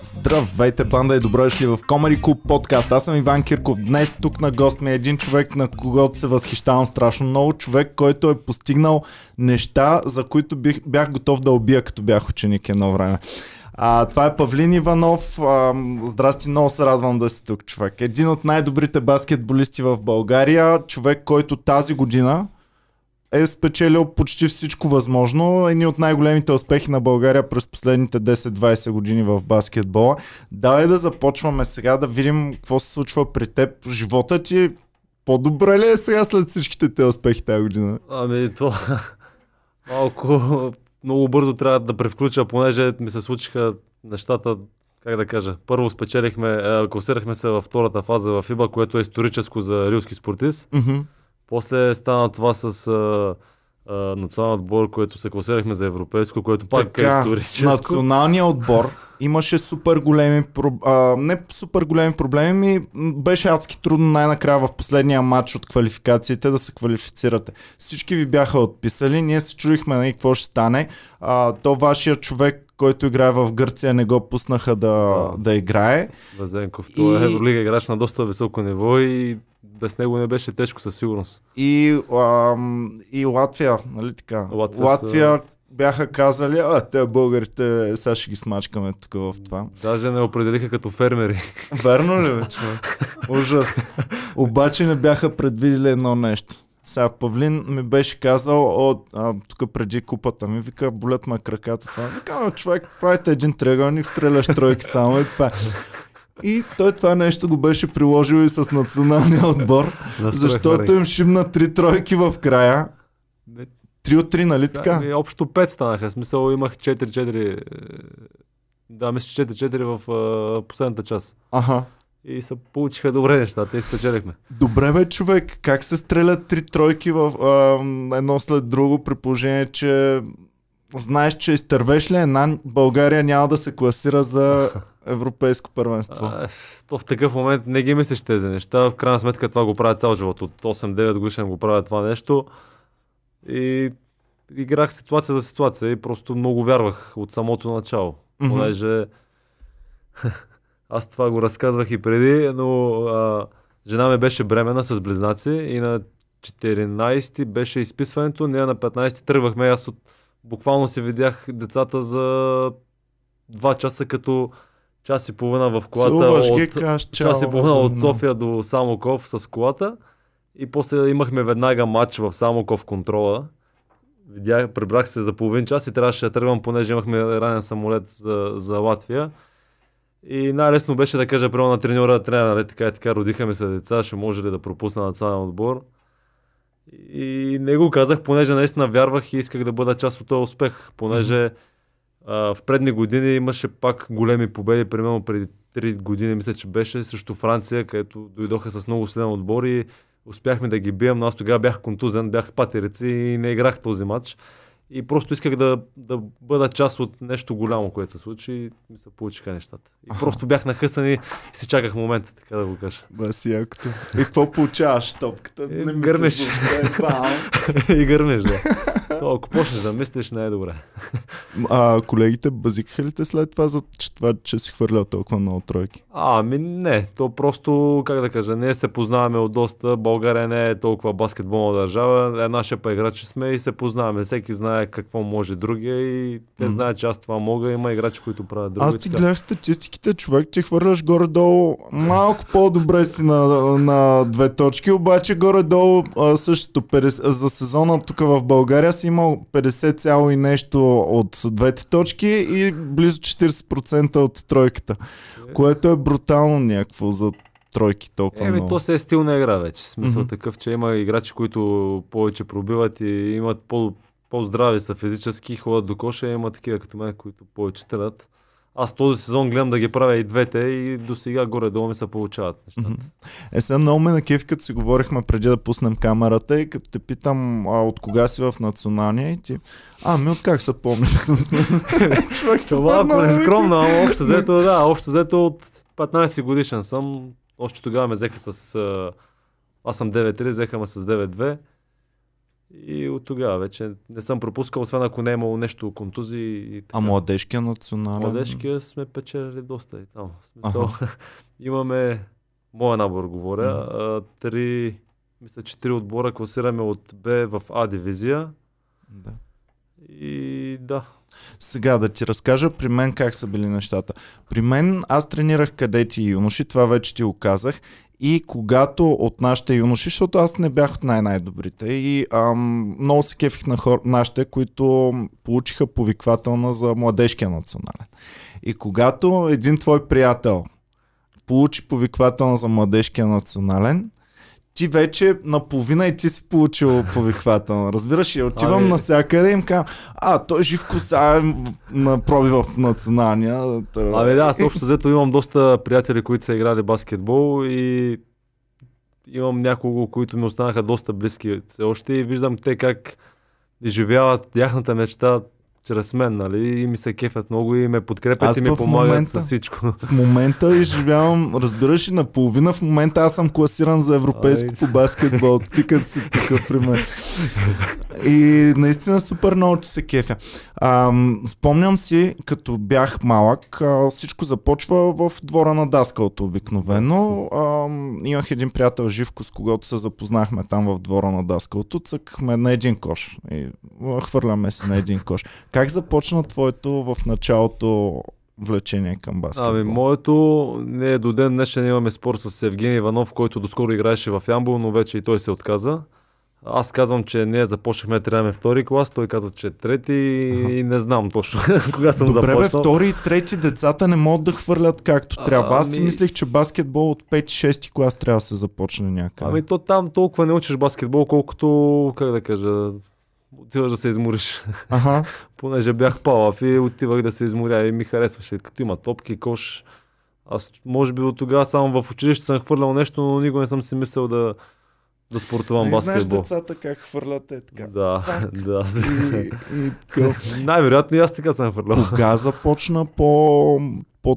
Здравейте, банда и добро дошли в Комари Клуб подкаст. Аз съм Иван Кирков. Днес тук на гост ми е един човек, на когото се възхищавам страшно много. Човек, който е постигнал неща, за които бих, бях готов да убия, като бях ученик едно време. А, това е Павлин Иванов. А, здрасти, много се радвам да си тук, човек. Един от най-добрите баскетболисти в България. Човек, който тази година е спечелил почти всичко възможно. Едни от най-големите успехи на България през последните 10-20 години в баскетбола. Давай да започваме сега да видим какво се случва при теб. Живота ти по-добре ли е сега след всичките те успехи тази година? Ами то малко много бързо трябва да превключа, понеже ми се случиха нещата как да кажа, първо спечелихме, е, класирахме се във втората фаза в ИБА, което е историческо за рилски спортист. Mm-hmm. После стана това с а, а, отбор, което се класирахме за европейско, което пак е така, е историческо. Националният отбор имаше супер големи, проблеми. не супер големи проблеми, ми беше адски трудно най-накрая в последния матч от квалификациите да се квалифицирате. Всички ви бяха отписали, ние се чуихме на нали, какво ще стане. А, то вашия човек който играе в Гърция, не го пуснаха да, да. да играе. Вазенков, е и... това е Евролига играч на доста високо ниво и без него не беше тежко със сигурност. И, ам, и Латвия, нали така? Латвия, Латвия са... бяха казали, а, те българите, сега ще ги смачкаме тук в това. Даже не определиха като фермери. Верно ли вече? Ужас. Обаче не бяха предвидили едно нещо сега Павлин ми беше казал, от тук преди купата ми, вика, болят ма краката. Това. Вика, човек, правите един триъгълник, стреляш тройки само и това. Е». И той това нещо го беше приложил и с националния отбор, защото им шимна три тройки в края. Три от три, нали така? Да, ами, общо пет станаха. В смисъл имах 4-4. Е, да, мисля 4-4 в а, е, последната част. Ага и се получиха добре нещата и спечелихме. Добре бе, човек, как се стрелят три тройки в, а, едно след друго, при положение, че знаеш, че изтървеш ли една, България няма да се класира за европейско първенство. А, то в такъв момент не ги мислиш тези неща. В крайна сметка това го правят цял живот. От 8-9 годишен го правят това нещо. И играх ситуация за ситуация и просто много вярвах от самото начало. Mm-hmm. Понеже аз това го разказвах и преди, но а, жена ми беше бремена с близнаци и на 14 беше изписването, ние на 15 тръгвахме. Аз от... буквално си видях децата за 2 часа като час и половина в колата. Целуваш от... ги, каш, чао, час и половина от София до Самоков с колата. И после имахме веднага матч в Самоков контрола. Видях, прибрах се за половин час и трябваше да тръгвам, понеже имахме ранен самолет за, за Латвия. И най-лесно беше да кажа прямо на треньора, трябва нали, така и така, родиха ми се деца, ще може ли да пропусна национален отбор. И не го казах, понеже наистина вярвах и исках да бъда част от този успех, понеже mm-hmm. а, в предни години имаше пак големи победи, примерно преди 3 години, мисля, че беше срещу Франция, където дойдоха с много силен отбор и успяхме да ги бием, но аз тогава бях контузен, бях с патерици и не играх този матч. И просто исках да, да бъда част от нещо голямо, което се случи и ми се получиха нещата. И просто бях нахъсан и си чаках момента, така да го кажа. Ба си якото. И какво получаваш топката? Е, е, и не гърнеш. Мислиш, е, и гърнеш, да. То, ако почнеш да мислиш, не е добре. А колегите базикаха ли те след това, за че това, че си хвърлял толкова много тройки? А, не. То просто, как да кажа, ние се познаваме от доста. България не е толкова баскетболна държава. Една шепа играчи сме и се познаваме. Всеки знае какво може другия и те mm. знаят, че аз това мога. Има играчи, които правят друго. Аз ти гледах статистиките, човек, ти хвърляш горе-долу малко по-добре си на, на две точки, обаче горе-долу същото. За сезона тук в България си имал 50 цяло и нещо от двете точки и близо 40% от тройката. Което е брутално някакво за тройки толкова Еми, то се е стилна игра вече. Смисъл mm-hmm. такъв, че има играчи, които повече пробиват и имат по- по-здрави са физически, ходят до коша, има такива като мен, които повече трат аз този сезон гледам да ги правя и двете и до сега горе-долу ми се получават нещата. Е, сега много ме кеф, като си говорихме преди да пуснем камерата и като те питам а, от кога си в националния и ти... А, ми от как се помня съм с Човек се е скромно, ама общо взето, да, общо взето от 15 годишен съм. Още тогава ме взеха с... Аз съм 9-3, взеха ме с 9-2. И от тогава вече не съм пропускал, освен ако не е имало нещо контузии. И така. А младежкия национален? Младежкия сме печели доста и там. Смисъл, имаме, моя набор говоря, а, три, мисля, че три отбора класираме от Б в А дивизия. Да. И да. Сега да ти разкажа при мен как са били нещата. При мен аз тренирах кадети и юноши, това вече ти го казах. И когато от нашите юноши, защото аз не бях от най-най-добрите и ам, много се кефих на хор, нашите, които получиха повиквателна за младежкия национален. И когато един твой приятел получи повиквателна за младежкия национален, ти вече наполовина и ти си получил повихвателно. Разбираш, и отивам на всяка и им казвам, а, той жив коса е на проби в националния. Абе да, аз общо взето имам доста приятели, които са играли баскетбол и имам няколко, които ми останаха доста близки все още и виждам те как изживяват тяхната мечта чрез мен, нали? И ми се кефят много и ме подкрепят аз и ми помагат момента, с всичко. В момента изживявам, разбираш ли наполовина в момента аз съм класиран за европейско Ай. по баскетбол. Тикат си така при мен. И наистина супер много, че се кефя. А, спомням си, като бях малък, всичко започва в двора на даскалото обикновено. А, имах един приятел Живко, с когото се запознахме там в двора на даскалото. Цъкахме на един кош. И хвърляме се на един кош как започна твоето в началото влечение към баскетбол? Ами, моето не е до ден днешен имаме спор с Евгений Иванов, който доскоро играеше в Ямбол, но вече и той се отказа. Аз казвам, че ние започнахме да тренираме втори клас, той каза, че трети и не знам точно кога съм Добре, започнал. Добре, втори и трети децата не могат да хвърлят както а, трябва. Аз си мислих, мислех, че баскетбол от 5-6 клас трябва да се започне някъде. Ами то там толкова не учиш баскетбол, колкото, как да кажа, отиваш да се измориш. Ага. Понеже бях палав и отивах да се изморя и ми харесваше. Като има топки, кош. Аз може би от тогава само в училище съм хвърлял нещо, но никога не съм си мислил да, да спортувам не баскетбол. знаеш децата как хвърлят е така. Да, да. И, и така. Най-вероятно и аз така съм хвърлял. Кога започна по, по...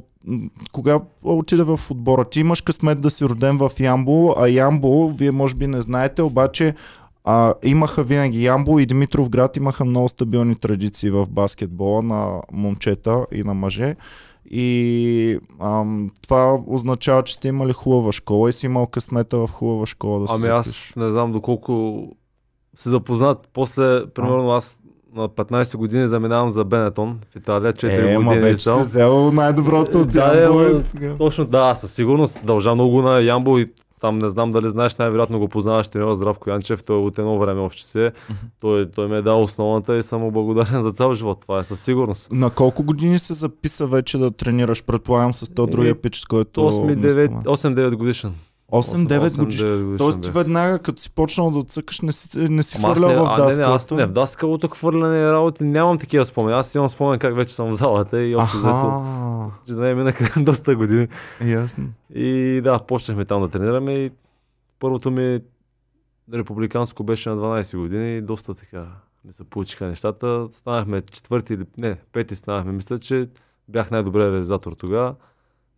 Кога отиде в отбора? Ти имаш късмет да си роден в Ямбо, а Ямбо, вие може би не знаете, обаче а, имаха винаги Ямбо и Димитров град имаха много стабилни традиции в баскетбола на момчета и на мъже. И ам, това означава, че сте имали хубава школа и си имал късмета в хубава школа да се Ами аз запиш. не знам доколко се запознат. После, примерно а? аз на 15 години заминавам за Бенетон в Италия, 4 е, години ма вече си взел най-доброто от да, Ямбо. Е, точно, да, със сигурност дължа много на Ямбо и там не знам дали знаеш, най-вероятно го познаваш треньор Здравко Янчев, той е от едно време още си е. Той, той ме е дал основната и съм му благодарен за цял живот. Това е със сигурност. На колко години се записа вече да тренираш? Предполагам с този е, другия пич, с който... 8-9 годишен. 8-9 години. Тоест ти веднага, като си почнал да отсъкаш, не си, не си хвърлял не, в даскалото. Не, не, аз не, в даскалото хвърляне работи, нямам такива спомени. Аз имам спомен как вече съм в залата и общо взето. Че да не минаха доста години. Ясно. И да, почнахме там да тренираме и първото ми републиканско беше на 12 години и доста така ми се получиха нещата. Станахме четвърти или не, пети станахме. Мисля, че бях най-добре реализатор тогава.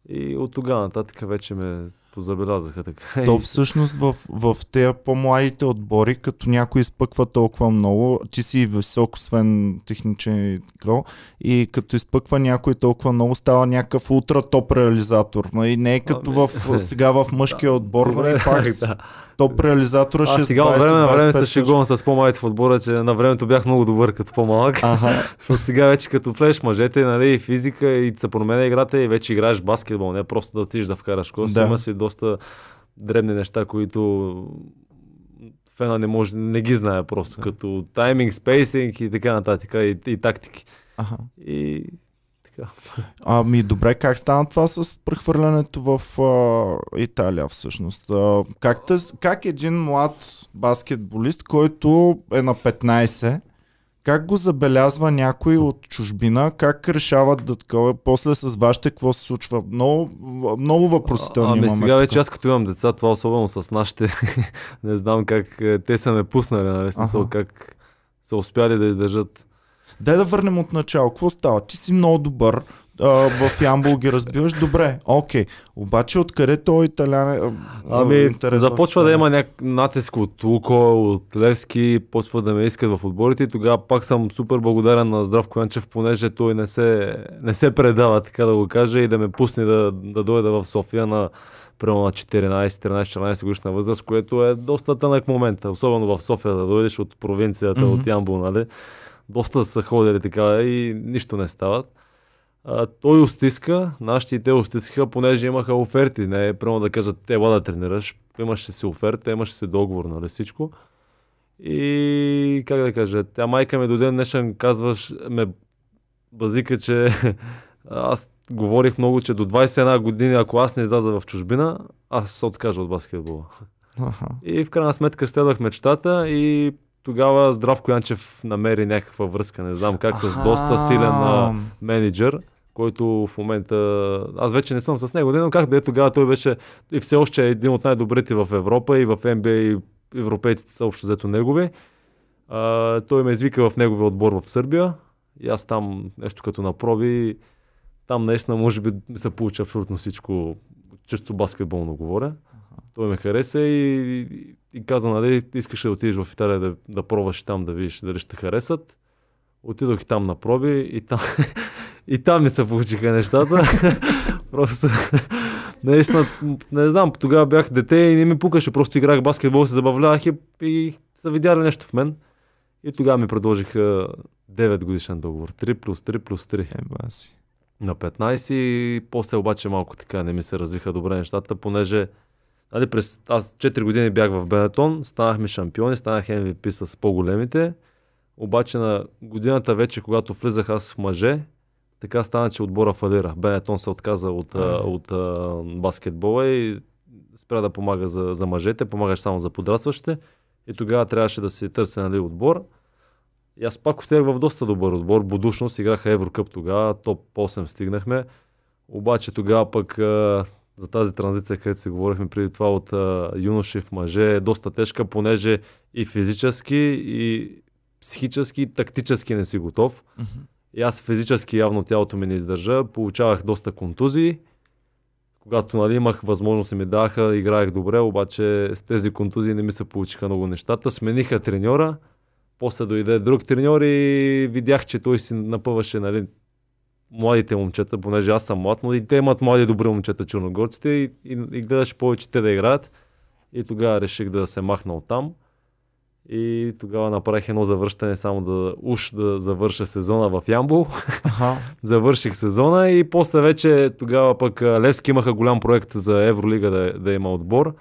И от тогава нататък вече ме го забелязаха така. То всъщност в, в тези по-младите отбори, като някой изпъква толкова много, ти си висок, освен техничен гол, и като изпъква някой толкова много, става някакъв ултра топ реализатор. И нали, не е като ами. в, сега в мъжкия отбор, но и нали, пак топ реализатора ще. А е сега от време на време се шегувам с по-малите в отбора, че на времето бях много добър като по-малък. Ага. сега вече като флеш мъжете, нали, и физика, и се променя играта, и вече играеш баскетбол, не е просто да отидеш да вкараш кос. Да. Има си доста дребни неща, които фена не може, не ги знае просто, да. като тайминг, спейсинг и така нататък, и, и тактики. Ага. И така. Ами добре, как стана това с прехвърлянето в а, Италия всъщност? А, как, тъс, как един млад баскетболист, който е на 15, как го забелязва някой от чужбина? Как решават да такова? После с вашите какво се случва? Много, много въпросителни а, Ами сега вече аз като имам деца, това особено с нашите, не знам как е, те са ме пуснали, нали? Смисъл, как са успяли да издържат Дай да върнем от начало. Какво става? Ти си много добър, Uh, в Ямбол ги разбиваш, добре, окей. Okay. Обаче откъде той италян е Ами, започва да има някакъв натиск от Луко, от Левски, почва да ме искат в отборите и тогава пак съм супер благодарен на Здрав Коянчев, понеже той не се, не се предава, така да го кажа, и да ме пусне да, да дойда в София на Примерно на 14-13-14 годишна възраст, което е доста тънък момент, особено в София да дойдеш от провинцията, mm-hmm. от Янбол, нали? доста са ходили така и нищо не стават. А, той устиска, нашите и те устискаха, понеже имаха оферти. Не е прямо да кажат, те да тренираш, имаше си оферта, имаше си договор, нали всичко. И как да кажа, тя майка ми до ден днешен казваш, ме базика, че аз говорих много, че до 21 години, ако аз не изляза в чужбина, аз се откажа от баскетбола. Аха. И в крайна сметка следвах мечтата и тогава Здравко Янчев намери някаква връзка, не знам как, с доста силен а, менеджер който в момента... Аз вече не съм с него, но как да е тогава, той беше и все още е един от най-добрите в Европа и в NBA и европейците са общо взето негови. А, той ме извика в неговия отбор в Сърбия и аз там нещо като напроби. Там наистина може би ми се получи абсолютно всичко, чисто баскетболно говоря. Той ме хареса и, и, и каза, нали, искаш да отидеш в Италия да, да пробваш там, да видиш дали ще харесат. Отидох и там на проби и там, и там ми се получиха нещата. Просто наистина, не знам, тогава бях дете и не ми пукаше, просто играх баскетбол, се забавлявах и, и са видяли нещо в мен. И тогава ми предложиха 9 годишен договор. 3 плюс 3 плюс 3. Еба си. На 15 и после обаче малко така не ми се развиха добре нещата, понеже Нали, през, аз 4 години бях в Бенетон, станахме шампиони, станах MVP с по-големите. Обаче на годината вече, когато влизах аз в мъже, така стана, че отбора фалира. Бенетон се отказа от, а, от а, баскетбола и спря да помага за, за мъжете, помагаш само за подрастващите. И тогава трябваше да се търся нали, отбор. И аз пак отидах в доста добър отбор. Будушност играха Еврокъп тогава, топ 8 стигнахме. Обаче тогава пък а, за тази транзиция, където си говорихме преди това от а, юноши в мъже, е доста тежка, понеже и физически, и психически, и тактически не си готов. Mm-hmm. И аз физически явно тялото ми не издържа, получавах доста контузии. Когато нали, имах възможност ми даха, играех добре, обаче с тези контузии не ми се получиха много нещата. Смениха треньора, после дойде друг треньор и видях, че той си напъваше нали, младите момчета, понеже аз съм млад, но и те имат млади добри момчета черногорците и, и, и гледаш повече те да играят. И тогава реших да се махна от там. И тогава направих едно завръщане, само да уж да завърша сезона в Ямбол. Ага. Завърших сезона и после вече тогава пък Левски имаха голям проект за Евролига да, да има отбор.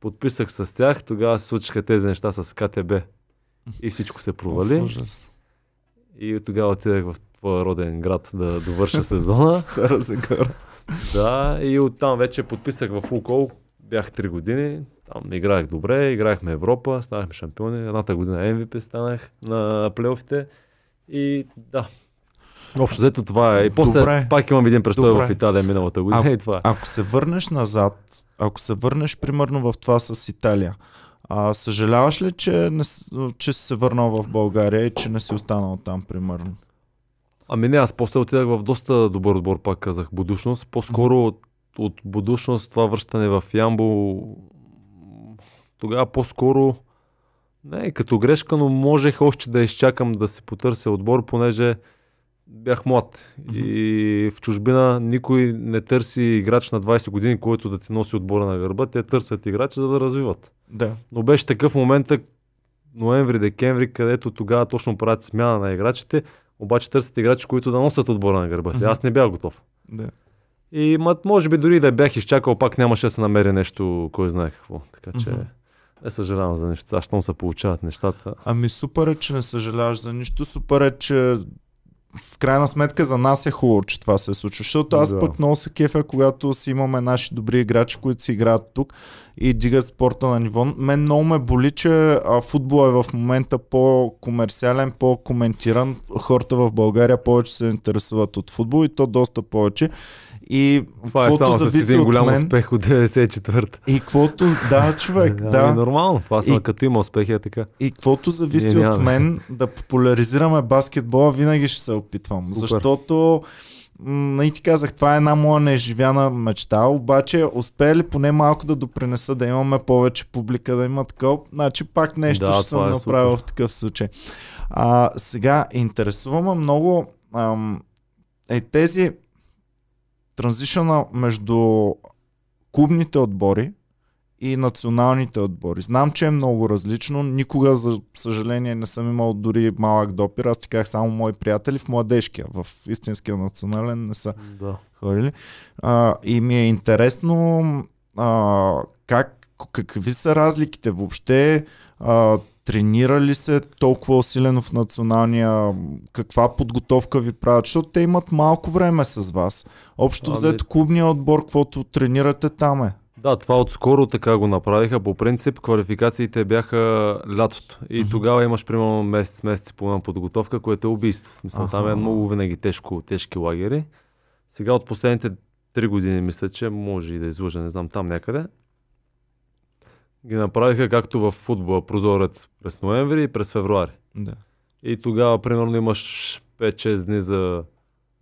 Подписах с тях, тогава се случиха тези неща с КТБ. И всичко се провали. О, и тогава отидах в твоя роден град да довърша сезона. Стара Загора. Да, и оттам вече подписах в Лукол, бях 3 години, там играх добре, играхме Европа, станахме шампиони, едната година MVP станах на плейофите и да, Общо взето това е. И после Добре. пак имам един престой Добре. в Италия миналата година а, и това е. Ако се върнеш назад, ако се върнеш примерно в това с Италия, а, съжаляваш ли, че, не, че си се върнал в България и че не си останал там примерно? Ами не, аз после отидах в доста добър отбор, пак казах, Будушност. По-скоро от, от Будушност това връщане в Ямбо, тогава по-скоро не като грешка, но можех още да изчакам да си потърся отбор, понеже бях млад. Mm-hmm. И в чужбина никой не търси играч на 20 години, който да ти носи отбора на гърба. Те търсят играчи, за да развиват. Да. Но беше такъв момент, ноември, декември, където тогава точно правят смяна на играчите. Обаче търсят играчи, които да носят отбора на гърба си. Аз не бях готов. Да. И мат, може би дори да бях изчакал, пак нямаше да се намери нещо, кой знае какво. Така че не съжалявам за нещо, Аз щом се получават нещата. Ами супер е, че не съжаляваш за нищо. Супер е, че в крайна сметка за нас е хубаво, че това се случва. Защото аз да. пък много се кефя, когато си имаме наши добри играчи, които си играят тук и дигат спорта на ниво. Мен много ме боли, че футбол е в момента по-комерциален, по-коментиран. Хората в България повече се интересуват от футбол и то доста повече. И Това е само с един голям мен, успех от 94-та. И каквото, да, човек, да. да. Ами, е нормално, това са и, като има успехи, е така. И каквото зависи и от мен да популяризираме баскетбола, винаги ще се опитвам. Супер. Защото и нали ти казах, това е една моя неживяна мечта, обаче успея ли поне малко да допринеса, да имаме повече публика, да има такова, значи пак нещо да, ще съм е направил супер. в такъв случай. А, сега, интересуваме много ам, е тези транзишъна между клубните отбори и националните отбори. Знам, че е много различно. Никога, за съжаление, не съм имал дори малък допир. Аз ти казах само мои приятели в младежкия, в истинския национален не са да. ходили. А, и ми е интересно а, как, какви са разликите въобще. А, тренира ли се толкова усилено в националния, каква подготовка ви правят, защото те имат малко време с вас. Общо ами- взето клубния отбор, каквото тренирате там е. Да, това отскоро така го направиха. По принцип квалификациите бяха лятото. И uh-huh. тогава имаш примерно месец, месец и половина подготовка, което е убийство. В смисъл, uh-huh. там е много винаги тежко, тежки лагери. Сега от последните три години мисля, че може и да излъжа, не знам, там някъде ги направиха както в футбола, прозорец през ноември и през февруари. Да. И тогава, примерно, имаш 5-6 дни за,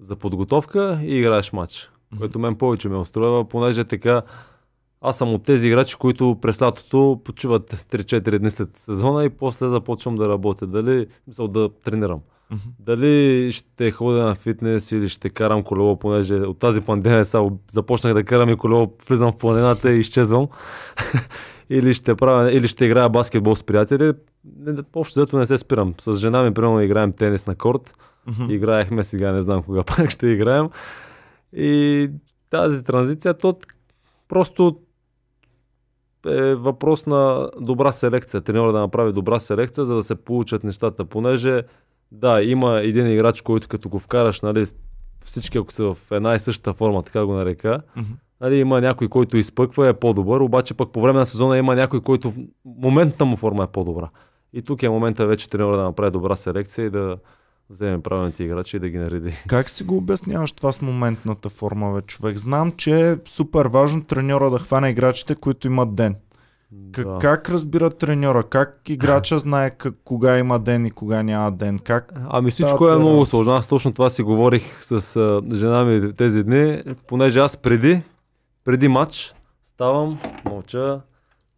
за подготовка и играеш матч. Което мен повече ме устроява, понеже така аз съм от тези играчи, които през лятото почиват 3-4 дни след сезона и после започвам да работя. Дали, мисля да тренирам. Mm-hmm. Дали ще ходя на фитнес или ще карам колело, понеже от тази пандемия сега започнах да карам и колело, влизам в планината и изчезвам. или ще, правя, или ще играя баскетбол с приятели. Общо взето не се спирам. С жена ми, примерно, играем тенис на корт. Mm-hmm. Играехме сега, не знам кога пак ще играем. И тази транзиция, то просто е въпрос на добра селекция. Треньора да направи добра селекция, за да се получат нещата. Понеже, да, има един играч, който като го вкараш, нали, всички ако са в една и съща форма, така го нарека, mm-hmm Нали, има някой, който изпъква, е по-добър, обаче пък по време на сезона има някой, който моментната му форма е по-добра. И тук е момента вече тренера да направи добра селекция и да вземе правилните играчи и да ги нареди. Как си го обясняваш това с моментната форма, бе, човек? Знам, че е супер важно треньора да хване играчите, които имат ден. Как, да. как разбира треньора? Как играча знае как, кога има ден и кога няма ден? Как ами всичко е много сложно. Аз точно това си говорих с жена ми тези дни, понеже аз преди преди матч ставам, мълча,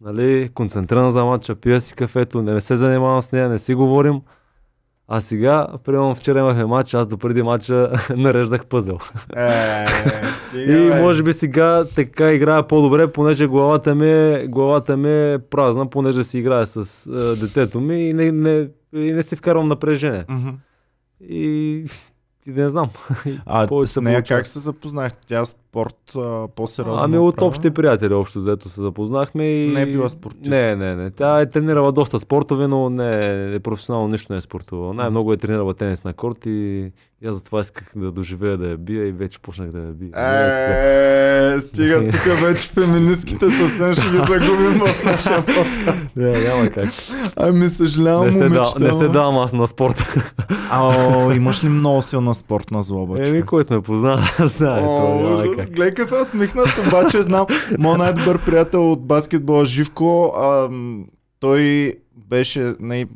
нали, концентриран за матча, пия си кафето, не се занимавам с нея, не си говорим. А сега, примерно вчера имахме матч, аз допреди матча нареждах пъзел. Е, стига, и може би сега така играя по-добре, понеже главата ми, е, главата ми е празна, понеже си играя с е, детето ми и не, не, и не си вкарвам напрежение. Mm-hmm. И, и не знам. А с нея получава. как се запознах? Тя спорт а, по-сериозно? Ами от общи приятели общо заето се запознахме и... Не е била спортист. Не, не, не. Тя е тренирала доста спортове, но не е професионално нищо не е спортувала. Най-много е тренирала тенис на корт и аз затова исках да доживея да я бия и вече почнах да я бия. Е, стига тук вече феминистките съвсем ще ги загубим в нашия подкаст. Не, няма как. Ами съжалявам, не се, момичета, да, не се давам аз на спорта. А, имаш ли много силна спортна злоба? Еми, който ме познава, знае. О, Гледай какво смихнат, обаче знам. Моят най-добър приятел от баскетбола Живко, а, той беше, не,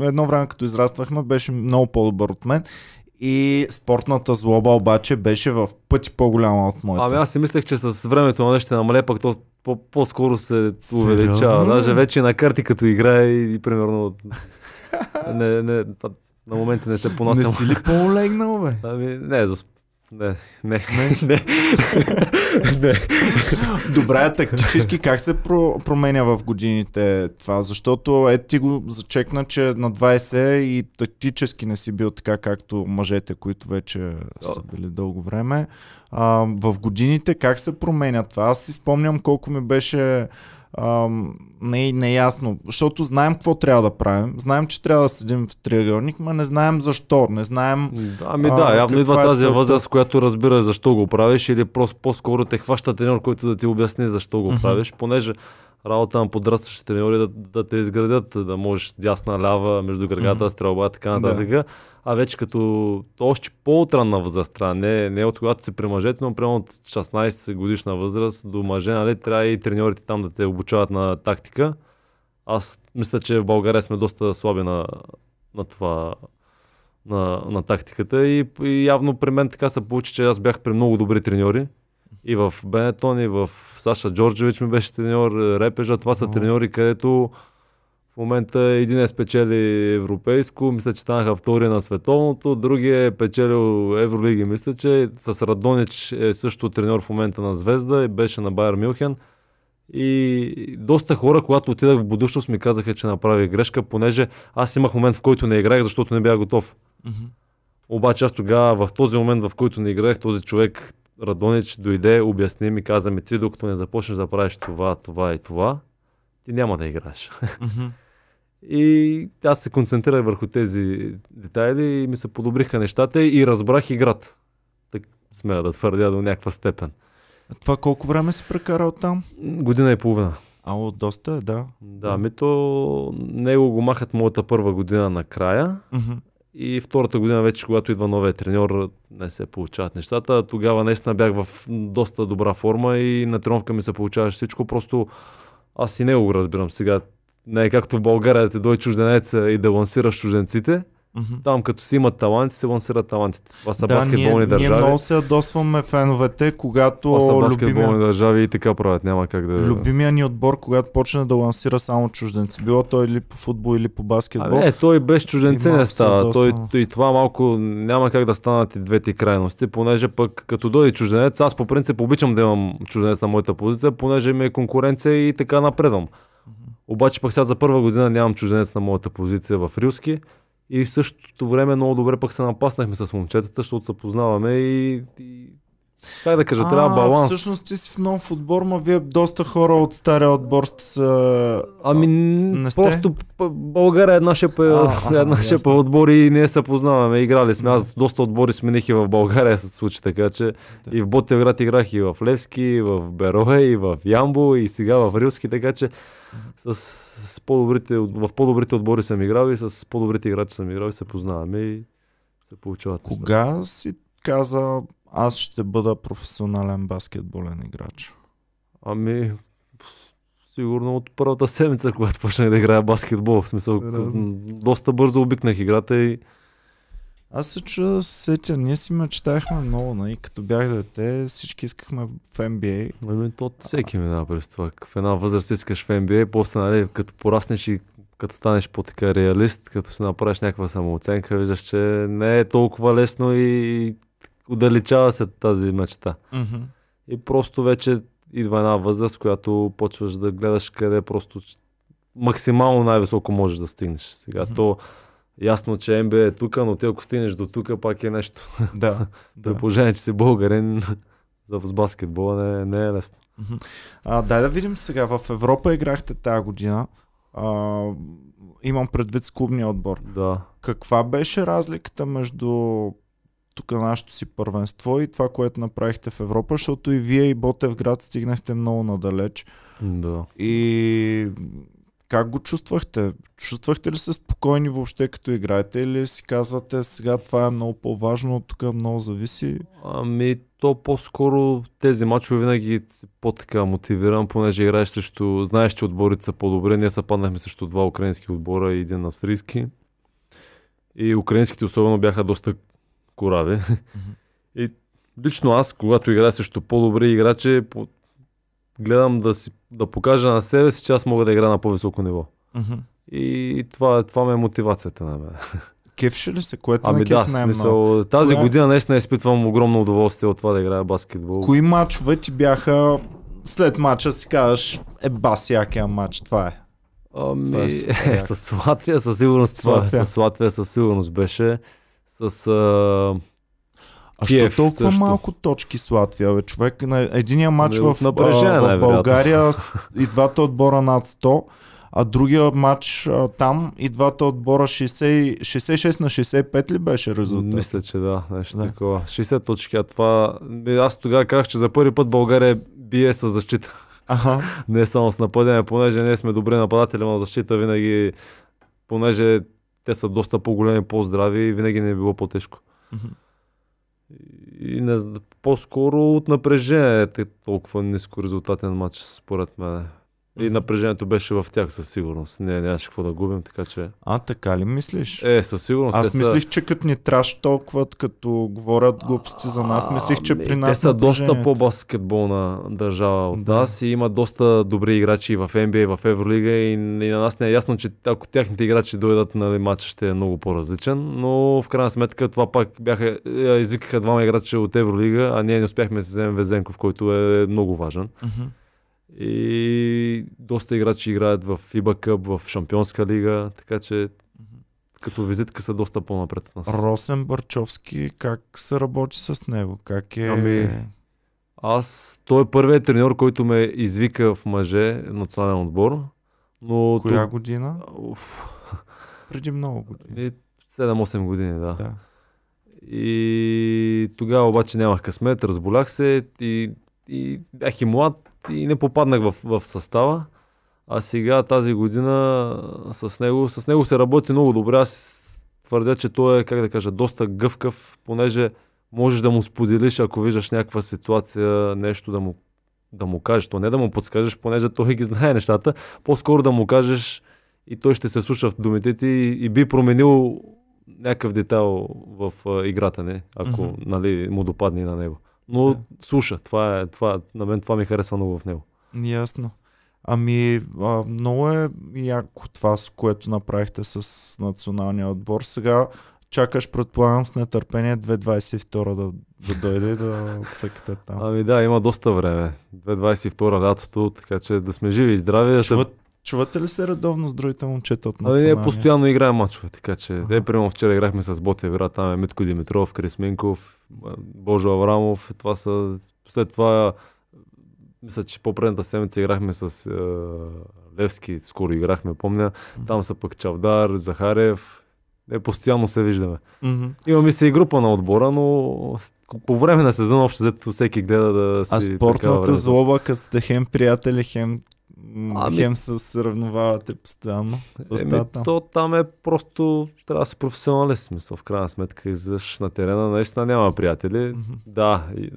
едно време като израствахме, беше много по-добър от мен. И спортната злоба обаче беше в пъти по-голяма от моята. Ами аз си мислех, че с времето на нали, ще намаля, пък то по-скоро се Сериозно? увеличава. Даже вече на карти като играе и, и примерно... не, не, на момента не се понасям. Не си ли по-легнал, бе? Ами, не, за, Не, не, не. не. не. Добре, тактически как се про- променя в годините това? Защото е ти го зачекна, че на 20 и тактически не си бил така, както мъжете, които вече са били дълго време. А, в годините как се променя това? Аз си спомням колко ми беше не е неясно, защото знаем какво трябва да правим, знаем, че трябва да седим в триъгълник, но не знаем защо, не знаем... Да, ами да, явно идва е тази цялата... възраст, която разбира защо го правиш или просто по-скоро те хваща тренер, който да ти обясни защо го правиш, понеже работа на подрастващите треньори е да, да те изградят, да можеш дясна, лява, между гръгата, стрелба и така нататък. Да а вече като още по-отранна възраст трябва. Не, не от когато се премъжете, но примерно от 16 годишна възраст до мъже, нали, трябва и треньорите там да те обучават на тактика. Аз мисля, че в България сме доста слаби на, на това, на, на тактиката и, и явно при мен така се получи, че аз бях при много добри треньори. И в Бенетон, и в Саша Джорджевич ми беше треньор, Репежа, това са треньори, където момента един е спечели европейско, мисля, че станаха втори на световното, другия е печелил Евролиги, мисля, че с Радонич е също тренер в момента на Звезда и беше на Байер Мюлхен И доста хора, когато отидах в будущност, ми казаха, че направи грешка, понеже аз имах момент, в който не играех, защото не бях готов. Mm-hmm. Обаче аз тогава, в този момент, в който не играех, този човек, Радонич, дойде, обясни ми, каза ми, ти докато не започнеш да правиш това, това и това, ти няма да играеш. Mm-hmm. И аз се концентрирах върху тези детайли и ми се подобриха нещата и разбрах играта. Так смея да твърдя до някаква степен. А това колко време си прекарал там? Година и половина. от доста е, да. Да, ми то него го махат моята първа година накрая. Mm-hmm. И втората година вече, когато идва новия треньор, не се получават нещата. Тогава наистина бях в доста добра форма и на тренировка ми се получаваше всичко. Просто аз и него го разбирам сега. Не, както в България да ти дойде чужденец и да лансираш чужденците. Mm-hmm. Там като си имат таланти, се лансират талантите. Това са да, баскетболни ние, държави. Ние много се ядосваме феновете, когато. Това са баскетболни любимия... държави и така правят. Няма как да. Любимия ни отбор, когато почне да лансира само чужденци. Било той или по футбол, или по баскетбол. А, не, е, той без чужденци не става. Той, и това малко няма как да станат и двете крайности, понеже пък като дойде чужденец, аз по принцип обичам да имам чужденец на моята позиция, понеже ми е конкуренция и така напредвам. Обаче пък сега за първа година нямам чужденец на моята позиция в Рилски. И в същото време много добре пък се напаснахме с момчетата, защото се познаваме и, и как да кажа, а, трябва баланс. Всъщност ти си в нов отбор, ма вие доста хора от стария отбор сте са... Ами не сте? просто България е една шепа, а, една а, шепа отбори и ние се познаваме, играли сме. Аз доста отбори смених и в България се случи, така че да. и в Ботевград играх и в Левски, и в Берое, и в Ямбо, и сега в Рилски, така че с, с по-добрите, в по-добрите отбори съм играл и с по-добрите играчи съм играл и се познаваме и се получават. Кога неща. си каза, аз ще бъда професионален баскетболен играч? Ами, сигурно от първата седмица, когато почнах да играя баскетбол. В смисъл, Сериозно? доста бързо обикнах играта и аз се чу, сетя, ние си мечтахме много, и нали? като бях дете, всички искахме в NBA. Ами, то всеки минава през това. В една възраст искаш в NBA, после, нали, като пораснеш и като станеш по-така реалист, като си направиш някаква самооценка, виждаш, че не е толкова лесно и удалечава се тази мечта. Mm-hmm. И просто вече идва една възраст, която почваш да гледаш къде просто максимално най-високо можеш да стигнеш. Сега mm-hmm. то ясно, че МБ е тук, но ти ако стигнеш до тук, пак е нещо. Да. При да. положение, че си българин, за баскетбола не, не е лесно. А, дай да видим сега. В Европа играхте тази година. А, имам предвид с клубния отбор. Да. Каква беше разликата между тук нашето си първенство и това, което направихте в Европа, защото и вие и Ботевград стигнахте много надалеч. Да. И как го чувствахте? Чувствахте ли се спокойни въобще като играете или си казвате сега това е много по-важно, тук много зависи? Ами то по-скоро тези мачове винаги по-така мотивиран, понеже играеш срещу, знаеш, че отборите са по-добре. Ние са паднахме срещу два украински отбора и един австрийски. И украинските особено бяха доста корави. Mm-hmm. И лично аз, когато играя срещу по-добри играчи, гледам да, си, да покажа на себе си, че аз мога да игра на по-високо ниво. Uh-huh. И това, е, това ме е мотивацията на мен. Кефше ли се? Което ами да, кеф да, смисъл, тази Коя... година наистина изпитвам огромно удоволствие от това да играя баскетбол. Кои матчове ти бяха след матча си казваш е бас якия матч, това е. Ами, това е, е, е, с Латвия със сигурност това е. С Латвия със сигурност беше. С а, а Киев, що толкова също. малко точки с Латвия, бе, човек? На единия матч ами, в, в, в България и двата отбора над 100, а другия матч а, там и двата отбора 60, 66 на 65 ли беше резултат? Мисля, че да, нещо да. такова. 60 точки, а това... Аз тогава казах, че за първи път България бие с защита. Ага. не само с нападение, понеже ние сме добри нападатели, но защита винаги, понеже те са доста по-големи, по-здрави и винаги не е било по-тежко. Uh-huh и не, по-скоро от напрежение е толкова ниско резултатен матч, според мен. И напрежението беше в тях със сигурност. Не, нямаше какво да губим, така че. А, така ли мислиш? Е, със сигурност. Аз мислих, са... че като ни траш толкова, като говорят глупости за нас, мислих, че ами, при нас. Те са доста по-баскетболна държава от да. нас и има доста добри играчи в NBA, в Евролига и, и на нас не е ясно, че ако тяхните играчи дойдат, нали, матчът ще е много по-различен, но в крайна сметка това пак бяха, е, извикаха двама играчи от Евролига, а ние не успяхме да се вземем Везенков, който е, е много важен. Uh-huh. И доста играчи играят в FIBA Cup, в Шампионска лига, така че като визитка са доста по-напред от нас. Росен Барчовски, как се работи с него? Как е... Ами, аз, той е първият тренер, който ме извика в мъже национален отбор. Но Коя тук... година? Уф. Преди много години. 7-8 ами, години, да. да. И тогава обаче нямах късмет, разболях се и, и бях и млад, и не попаднах в, в състава. А сега тази година с него, с него се работи много добре. Аз твърдя, че той е, как да кажа, доста гъвкав, понеже можеш да му споделиш, ако виждаш някаква ситуация, нещо да му, да му кажеш. То не да му подскажеш, понеже той ги знае нещата. По-скоро да му кажеш и той ще се слуша в думите ти и, и би променил някакъв детайл в а, играта, не? ако mm-hmm. нали, му допадне на него. Но да. слуша, това е, това, на мен това ми е харесва много в него. Ясно. Ами, а, много е яко това, което направихте с националния отбор. Сега чакаш, предполагам, с нетърпение 2022 да, да дойде и да цъкате там. Ами да, има доста време. 2022 лятото, така че да сме живи и здрави. Да Чуват, се... Чувате ли се редовно с другите момчета от ами, националния? Ние постоянно играем мачове, така че. Ага. Е, примерно вчера играхме с Ботев град, там е Митко Димитров, Крисминков, Божо Аврамов. Е, това са... След това мисля, че по-предната седмица играхме с е, Левски, скоро играхме, помня. Там са пък Чавдар, Захарев. Е, постоянно се виждаме. Mm-hmm. Имаме се и група на отбора, но по време на сезона общо взето всеки гледа да си... А спортната злоба, като сте хем приятели, хем Ами... Хем се равновавате постоянно. Еми, то там е просто, трябва да си професионален смисъл, в крайна сметка, излизаш на терена, наистина няма приятели. Mm-hmm. Да, и,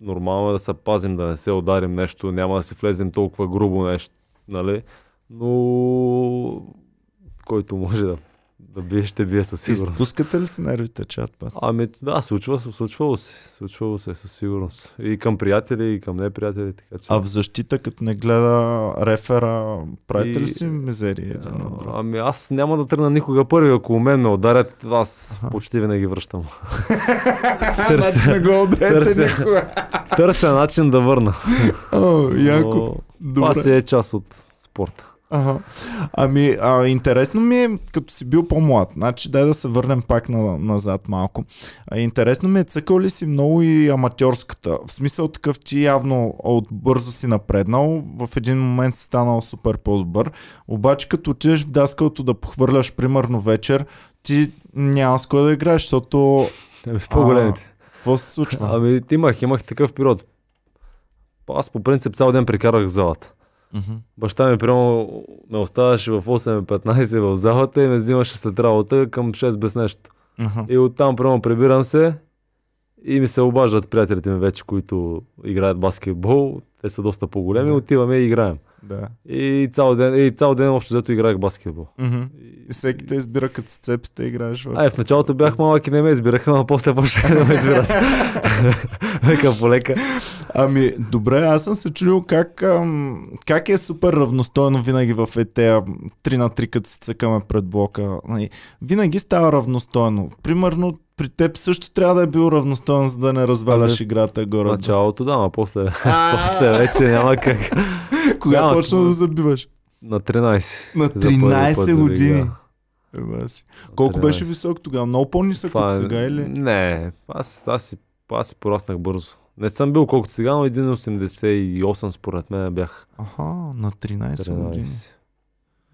нормално е да се пазим, да не се ударим нещо, няма да се влезем толкова грубо нещо, нали? Но който може да да бие, ще бие със сигурност. Изпускате ли си нервите, чат път? Ами да, случва, случвало се. Случвало се със сигурност. И към приятели, и към неприятели. Така, че... А в защита, като не гледа рефера, правите и... ли си мизерия? Да, да, ами аз няма да тръгна никога първи, ако мен ме ударят, аз ага. почти винаги връщам. Значи търся, не го търся, никога. търся начин да върна. О, яко. Но... Това си е част от спорта. Ага. Ами, а, интересно ми е, като си бил по-млад, значи дай да се върнем пак на, назад малко. А, интересно ми е, цъкал ли си много и аматьорската? В смисъл такъв ти явно бързо си напреднал, в един момент си станал супер по-добър, обаче като отидеш в даскалото да похвърляш примерно вечер, ти няма с кой да играеш, защото... С по-големите. Какво се случва? Ами имах, имах такъв период. Аз по принцип цял ден прекарах залата. Mm-hmm. Баща ми прямо ме оставаше в 8.15 в залата и ме взимаше след работа към 6 без нещо. Uh-huh. И оттам прямо прибирам се и ми се обаждат приятелите ми вече, които играят баскетбол. Те са доста по-големи. yeah. Отиваме и играем. Да. И цял ден, и цял ден общо взето играх баскетбол. Mm-hmm. И, всеки те избира, като се цепите играеш. Ай, в началото бях малък и не ме избираха, но после почнаха да ме избират. лека полека. Ами, добре, аз съм се чудил как, как е супер равностойно винаги в ЕТА 3 на 3, като се цъкаме пред блока. Нали, винаги става равностойно. Примерно при теб също трябва да е бил равностоен, за да не разваляш Абе, играта горе. Началото да, а после, после вече няма как. Кога няма, почна да забиваш? На 13. На 13 години. Еба си. Колко 13. беше висок тогава? Много по-нисък от е- сега или? Не, аз, аз, аз си пораснах бързо. Не съм бил колкото сега, но 1,88 според мен бях. Аха, на 13, 13. години.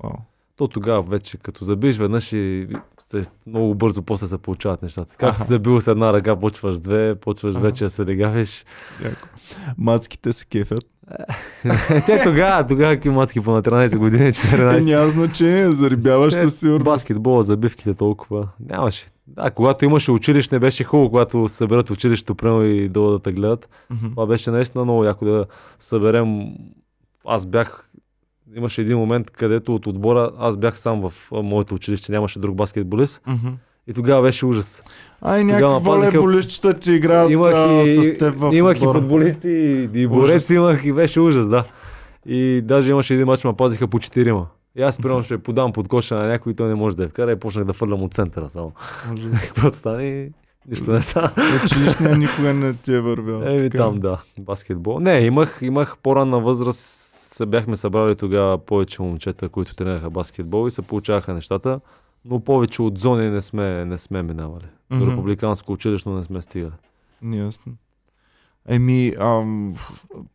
Вау то тогава вече като забиш веднъж и се, е много бързо после се получават нещата. си забил е с една ръка, почваш две, почваш Аха. вече да се легавиш. Яко. Мацките се кефят. Е, те тогава, тогава какви мацки по на 13 години, 14. Е, няма значение, зарибяваш със сигурност. Баскетбола, забивките толкова. Нямаше. Да, когато имаше училище, не беше хубаво, когато съберат училището, прямо и долу да те гледат. Mm-hmm. Това беше наистина много яко да съберем. Аз бях имаше един момент, където от отбора аз бях сам в моето училище, нямаше друг баскетболист. Mm-hmm. И тогава беше ужас. Ай, и някакви волейболистчета ти играят имах а, и, с теб в Имах отбора. и футболисти, и, борец ужас. имах, и беше ужас, да. И даже имаше един матч, ма пазиха по четирима. И аз примерно ще подам под коша на някой, той не може да я вкара и почнах да фърлям от центъра само. Просто стане? Нищо не става. Училищния никога не ти е вървял. Еми там, да. Баскетбол. Не, имах, имах по-ранна възраст бяхме събрали тогава повече момчета, които тренираха баскетбол и се получаваха нещата, но повече от зони не сме, не сме минавали. Mm-hmm. До републиканско училище не сме стигали. Ясно. Еми, ам,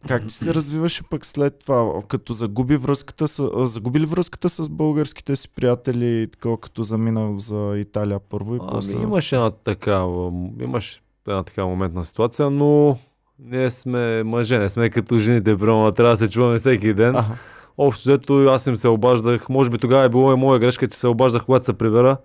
как ти се развиваше пък след това, като загуби връзката с, загубили връзката с българските си приятели, като заминал за Италия първо и ами, после? Ами, имаше една такава, имаш една такава моментна ситуация, но ние сме мъже, не сме като жените, прямо трябва да се чуваме всеки ден. Ага. Общо взето аз им се обаждах, може би тогава е било и моя грешка, че се обаждах когато се прибера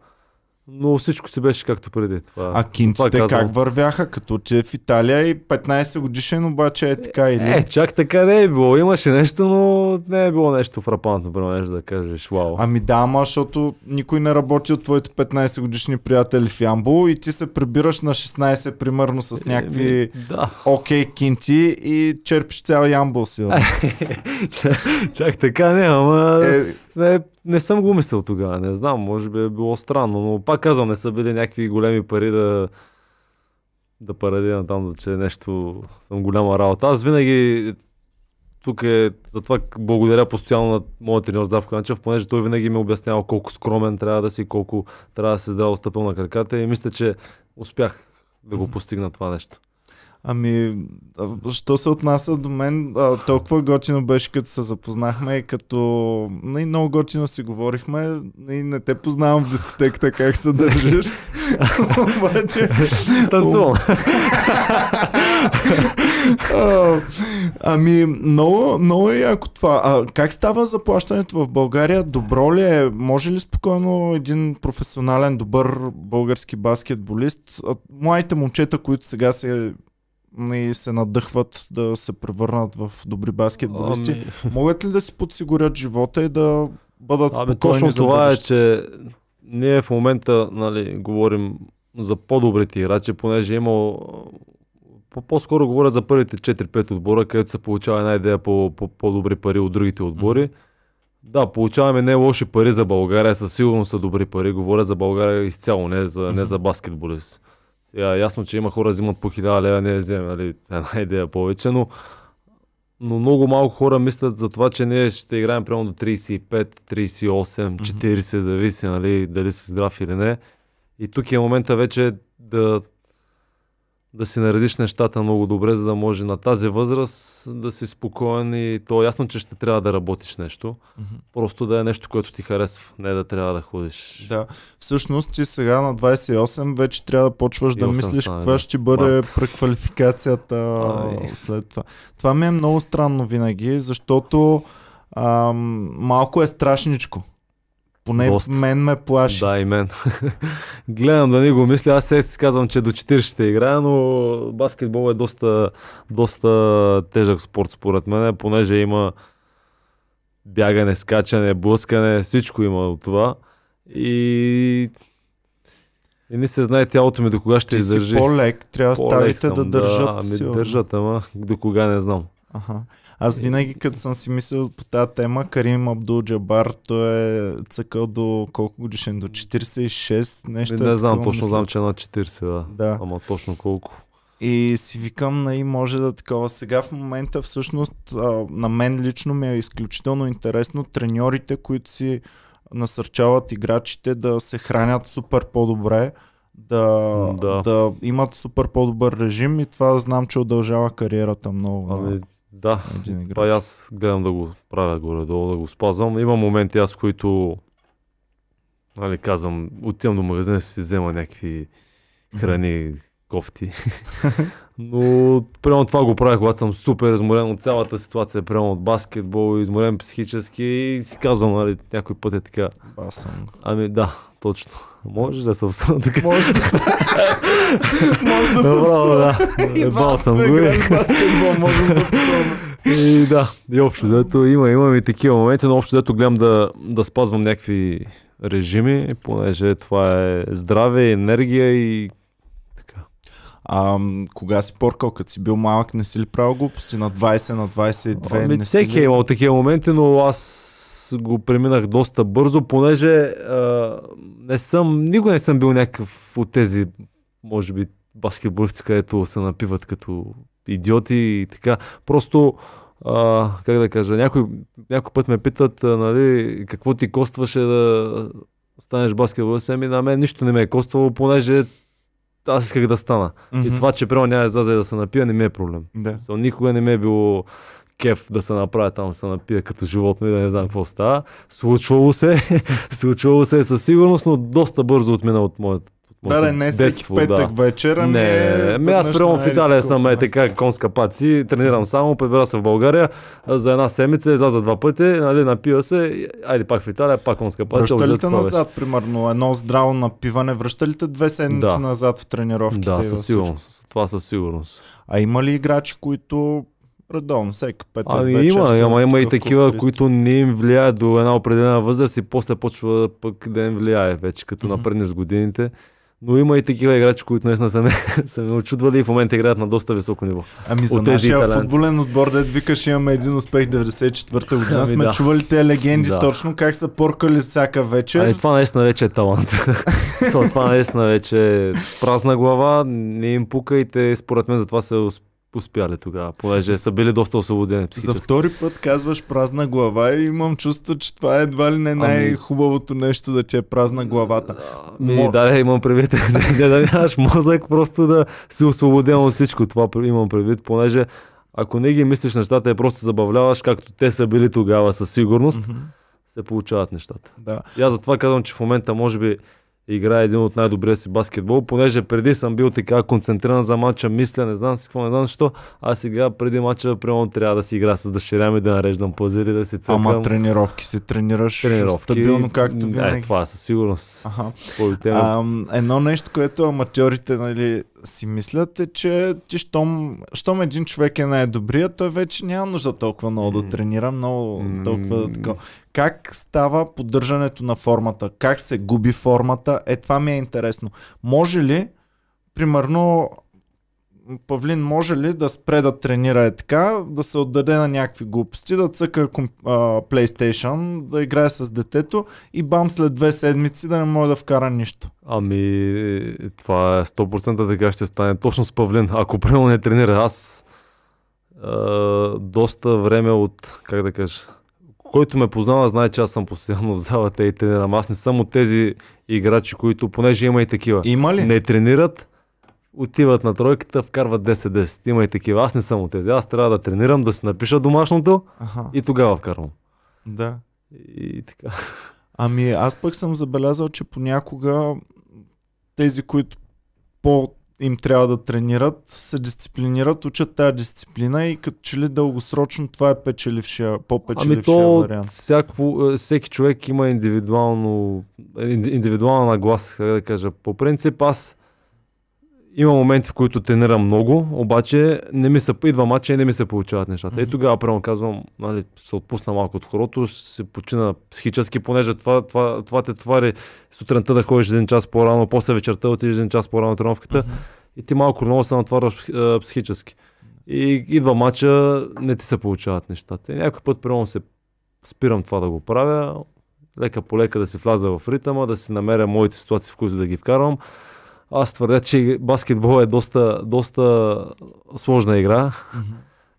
но всичко си беше както преди. Това, а кинтите това е как вървяха, като ти е в Италия и 15 годишен обаче е така и е, не. Е, чак така не е било. Имаше нещо, но не е било нещо фрапантно, нещо да кажеш, вау. Ами да, ама защото никой не работи от твоите 15 годишни приятели в Ямбо и ти се прибираш на 16 примерно с някакви е, да. окей okay, кинти и черпиш цял Ямбо си. чак така не, ама... Е, не, не съм го мислил тогава, не знам, може би е било странно, но пак казвам, не са били някакви големи пари да, да парадирам там, да че нещо съм голяма работа. Аз винаги тук е, затова благодаря постоянно на моят тренер Здравко Янчев, понеже той винаги ми е обяснява колко скромен трябва да си, колко трябва да се здраво стъпил на краката и мисля, че успях да го постигна това нещо. Ами, що се отнася до мен, а, толкова готино беше, като се запознахме и като не, нали, много готино си говорихме. И нали, не те познавам в дискотеката как се държиш. Обаче... Танцувам. ами, много, много е яко това. А, как става заплащането в България? Добро ли е? Може ли спокойно един професионален, добър български баскетболист, младите момчета, които сега се и нали, се надъхват да се превърнат в добри баскетболисти. Ами... Могат ли да си подсигурят живота и да бъдат Абе, ами, за това е, че ние в момента нали, говорим за по-добрите играчи, понеже е има по-скоро говоря за първите 4-5 отбора, където се получава една идея по по-добри пари от другите отбори. Да, получаваме не лоши пари за България, със сигурност са добри пари. Говоря за България изцяло, не за, не за баскетболист. Сега, ясно, че има хора, взимат по 1000 лева, не вземем нали, една идея повече, но, но много малко хора мислят за това, че ние ще играем прямо до 35, 38, 40, зависи нали, дали си здрав или не. И тук е момента вече да да си наредиш нещата много добре, за да може на тази възраст да си спокоен и то е ясно, че ще трябва да работиш нещо. Mm-hmm. Просто да е нещо, което ти харесва, не да трябва да ходиш. Да, всъщност ти сега на 28 вече трябва да почваш да мислиш каква да. ще бъде Мат. преквалификацията Ай. след това. Това ми е много странно винаги, защото ам, малко е страшничко. Поне Доста. мен ме плаши. Да, и мен. Гледам да не го мисля. Аз сега си казвам, че до 40 ще играя, но баскетбол е доста, доста тежък спорт според мен, понеже има бягане, скачане, блъскане, всичко има от това. И и не се знае тялото ми до кога ще Ти издържи. Си по-лек, трябва по-лек ставите съм, да държат. Да, ами държат, ама до кога не знам. Ага. Аз е. винаги, като съм си мислил по тази тема, Карим Абдул Джабар, той е цъкал до колко годишен? До 46? Нещо не, не знам, точно мисля. знам, че е на 40, да. да. Ама точно колко. И си викам, наи, може да такова. Сега в момента всъщност на мен лично ми е изключително интересно треньорите, които си насърчават играчите да се хранят супер по-добре, да, да. да имат супер по-добър режим и това знам, че удължава кариерата много. Ами, да, това и аз гледам да го правя горе-долу, да го спазвам. Има моменти аз, които нали, казвам, отивам до магазина и си взема някакви храни, кофти. Но, прямо това го правя, когато съм супер изморен от цялата ситуация, прямо от баскетбол, изморен психически и си казвам, нали, някой път е така. Басъм. Ами да, точно. Може да съм съм така. Може да съм. Може да съм. Да. Едва съм го. Баскетбол да псуваме. И да, и общо дето има, имам и такива моменти, но общо дето гледам да, да спазвам някакви режими, понеже това е здраве, енергия и така. А кога си поркал, като си бил малък, не си ли правил глупости на 20, на 22? Ами, не всеки ли... е имал такива моменти, но аз го преминах доста бързо, понеже а, не съм, никога не съм бил някакъв от тези, може би, баскетболисти, където се напиват като идиоти и така. Просто, а, как да кажа, някой, някой път ме питат, а, нали, какво ти костваше да станеш баскетболист. Ами на мен нищо не ме е коствало, понеже аз исках да стана. Mm-hmm. И това, че прямо няма да се напия, не ми е проблем. Да. So, никога не ми е било кеф да се направя там, се напия като животно и да не знам какво става. Случвало се, случвало се със сигурност, но доста бързо отмина от моята да, не, не всеки петък да. вечер, ами не, е... Ами аз прямо в Италия съм е така конска паци, тренирам само, прибира се в България, за една седмица изляза два пъти, нали, напива се, айде пак в Италия, пак конска паци. Връща ли те назад, беше. примерно, едно здраво напиване, връща ли те две седмици да. назад в тренировките? Да, със сигурност, това със сигурност. А има ли играчи, които Редовно, всеки пет. Ами вечер, има, ама има, има и такива, клуб, които не им влияят до една определена възраст и после почва пък да им влияе вече, като mm-hmm. напредне с годините. Но има и такива играчи, които наистина са ме, са ме очудвали и в момента играят на доста високо ниво. Ами за нашия таланти. футболен отбор, дед викаш, имаме един успех 94-та година. Ами сме да. чували те легенди да. точно как са поркали всяка вечер. Ами това наистина вече е талант. това наистина вече е празна глава, не им пука и те според мен затова се успяли тогава, понеже са били доста освободени психически. За втори път казваш празна глава и имам чувство, че това е едва ли не ами- най-хубавото нещо да ти е празна главата. Ми, Мор... Да, имам предвид да, да нямаш мозък, просто да си освободен от всичко. Това имам предвид, понеже ако не ги мислиш нещата и е просто забавляваш, както те са били тогава със сигурност, mm-hmm. се получават нещата. Да. И аз затова казвам, че в момента може би играе един от най-добрия си баскетбол, понеже преди съм бил така концентриран за матча, мисля, не знам си какво, не знам защо, а сега преди матча, примерно, трябва да си игра с дъщеря ми, да нареждам пазари, да си цъкам. Ама тренировки си тренираш тренировки, стабилно, както е, винаги. Е, това със сигурност. Ага. едно нещо, което аматьорите нали, си мислят е, че ти, щом, щом един човек е най-добрият, той вече няма нужда толкова много да тренира, много толкова да така. Как става поддържането на формата? Как се губи формата? Е, това ми е интересно. Може ли, примерно, Павлин може ли да спре да тренира е така, да се отдаде на някакви глупости, да цъка а, PlayStation, да играе с детето и бам след две седмици да не може да вкара нищо? Ами, това е 100% така ще стане точно с Павлин, ако правилно не тренира. Аз а, доста време от, как да кажа, който ме познава, знае, че аз съм постоянно в залата и тренирам. Аз не съм от тези играчи, които, понеже има и такива, има ли? не тренират, отиват на тройката, вкарват 10-10. Има и такива. Аз не съм от тези. Аз трябва да тренирам, да си напиша домашното ага. и тогава вкарвам. Да. И, и така. Ами аз пък съм забелязал, че понякога тези, които по им трябва да тренират, се дисциплинират, учат тази дисциплина и като че ли дългосрочно това е печелившия, по-печелившия ами то, вариант. Всяко, е, всеки човек има индивидуално, е, индивидуална нагласа, как да кажа. По принцип аз има моменти, в които тренирам много, обаче не ми се, идва матча и не ми се получават нещата. Mm-hmm. И тогава прямо казвам, нали, се отпусна малко от хорото, се почина психически, понеже това, това, това те товари сутринта да ходиш един час по-рано, после вечерта отидеш един час по-рано на тренировката mm-hmm. и ти малко много се натварваш психически. И идва матча, не ти се получават нещата. И някой път прямо се спирам това да го правя, лека по лека да се вляза в ритъма, да си намеря моите ситуации, в които да ги вкарвам аз твърдя, че баскетбол е доста, доста сложна игра. Mm-hmm.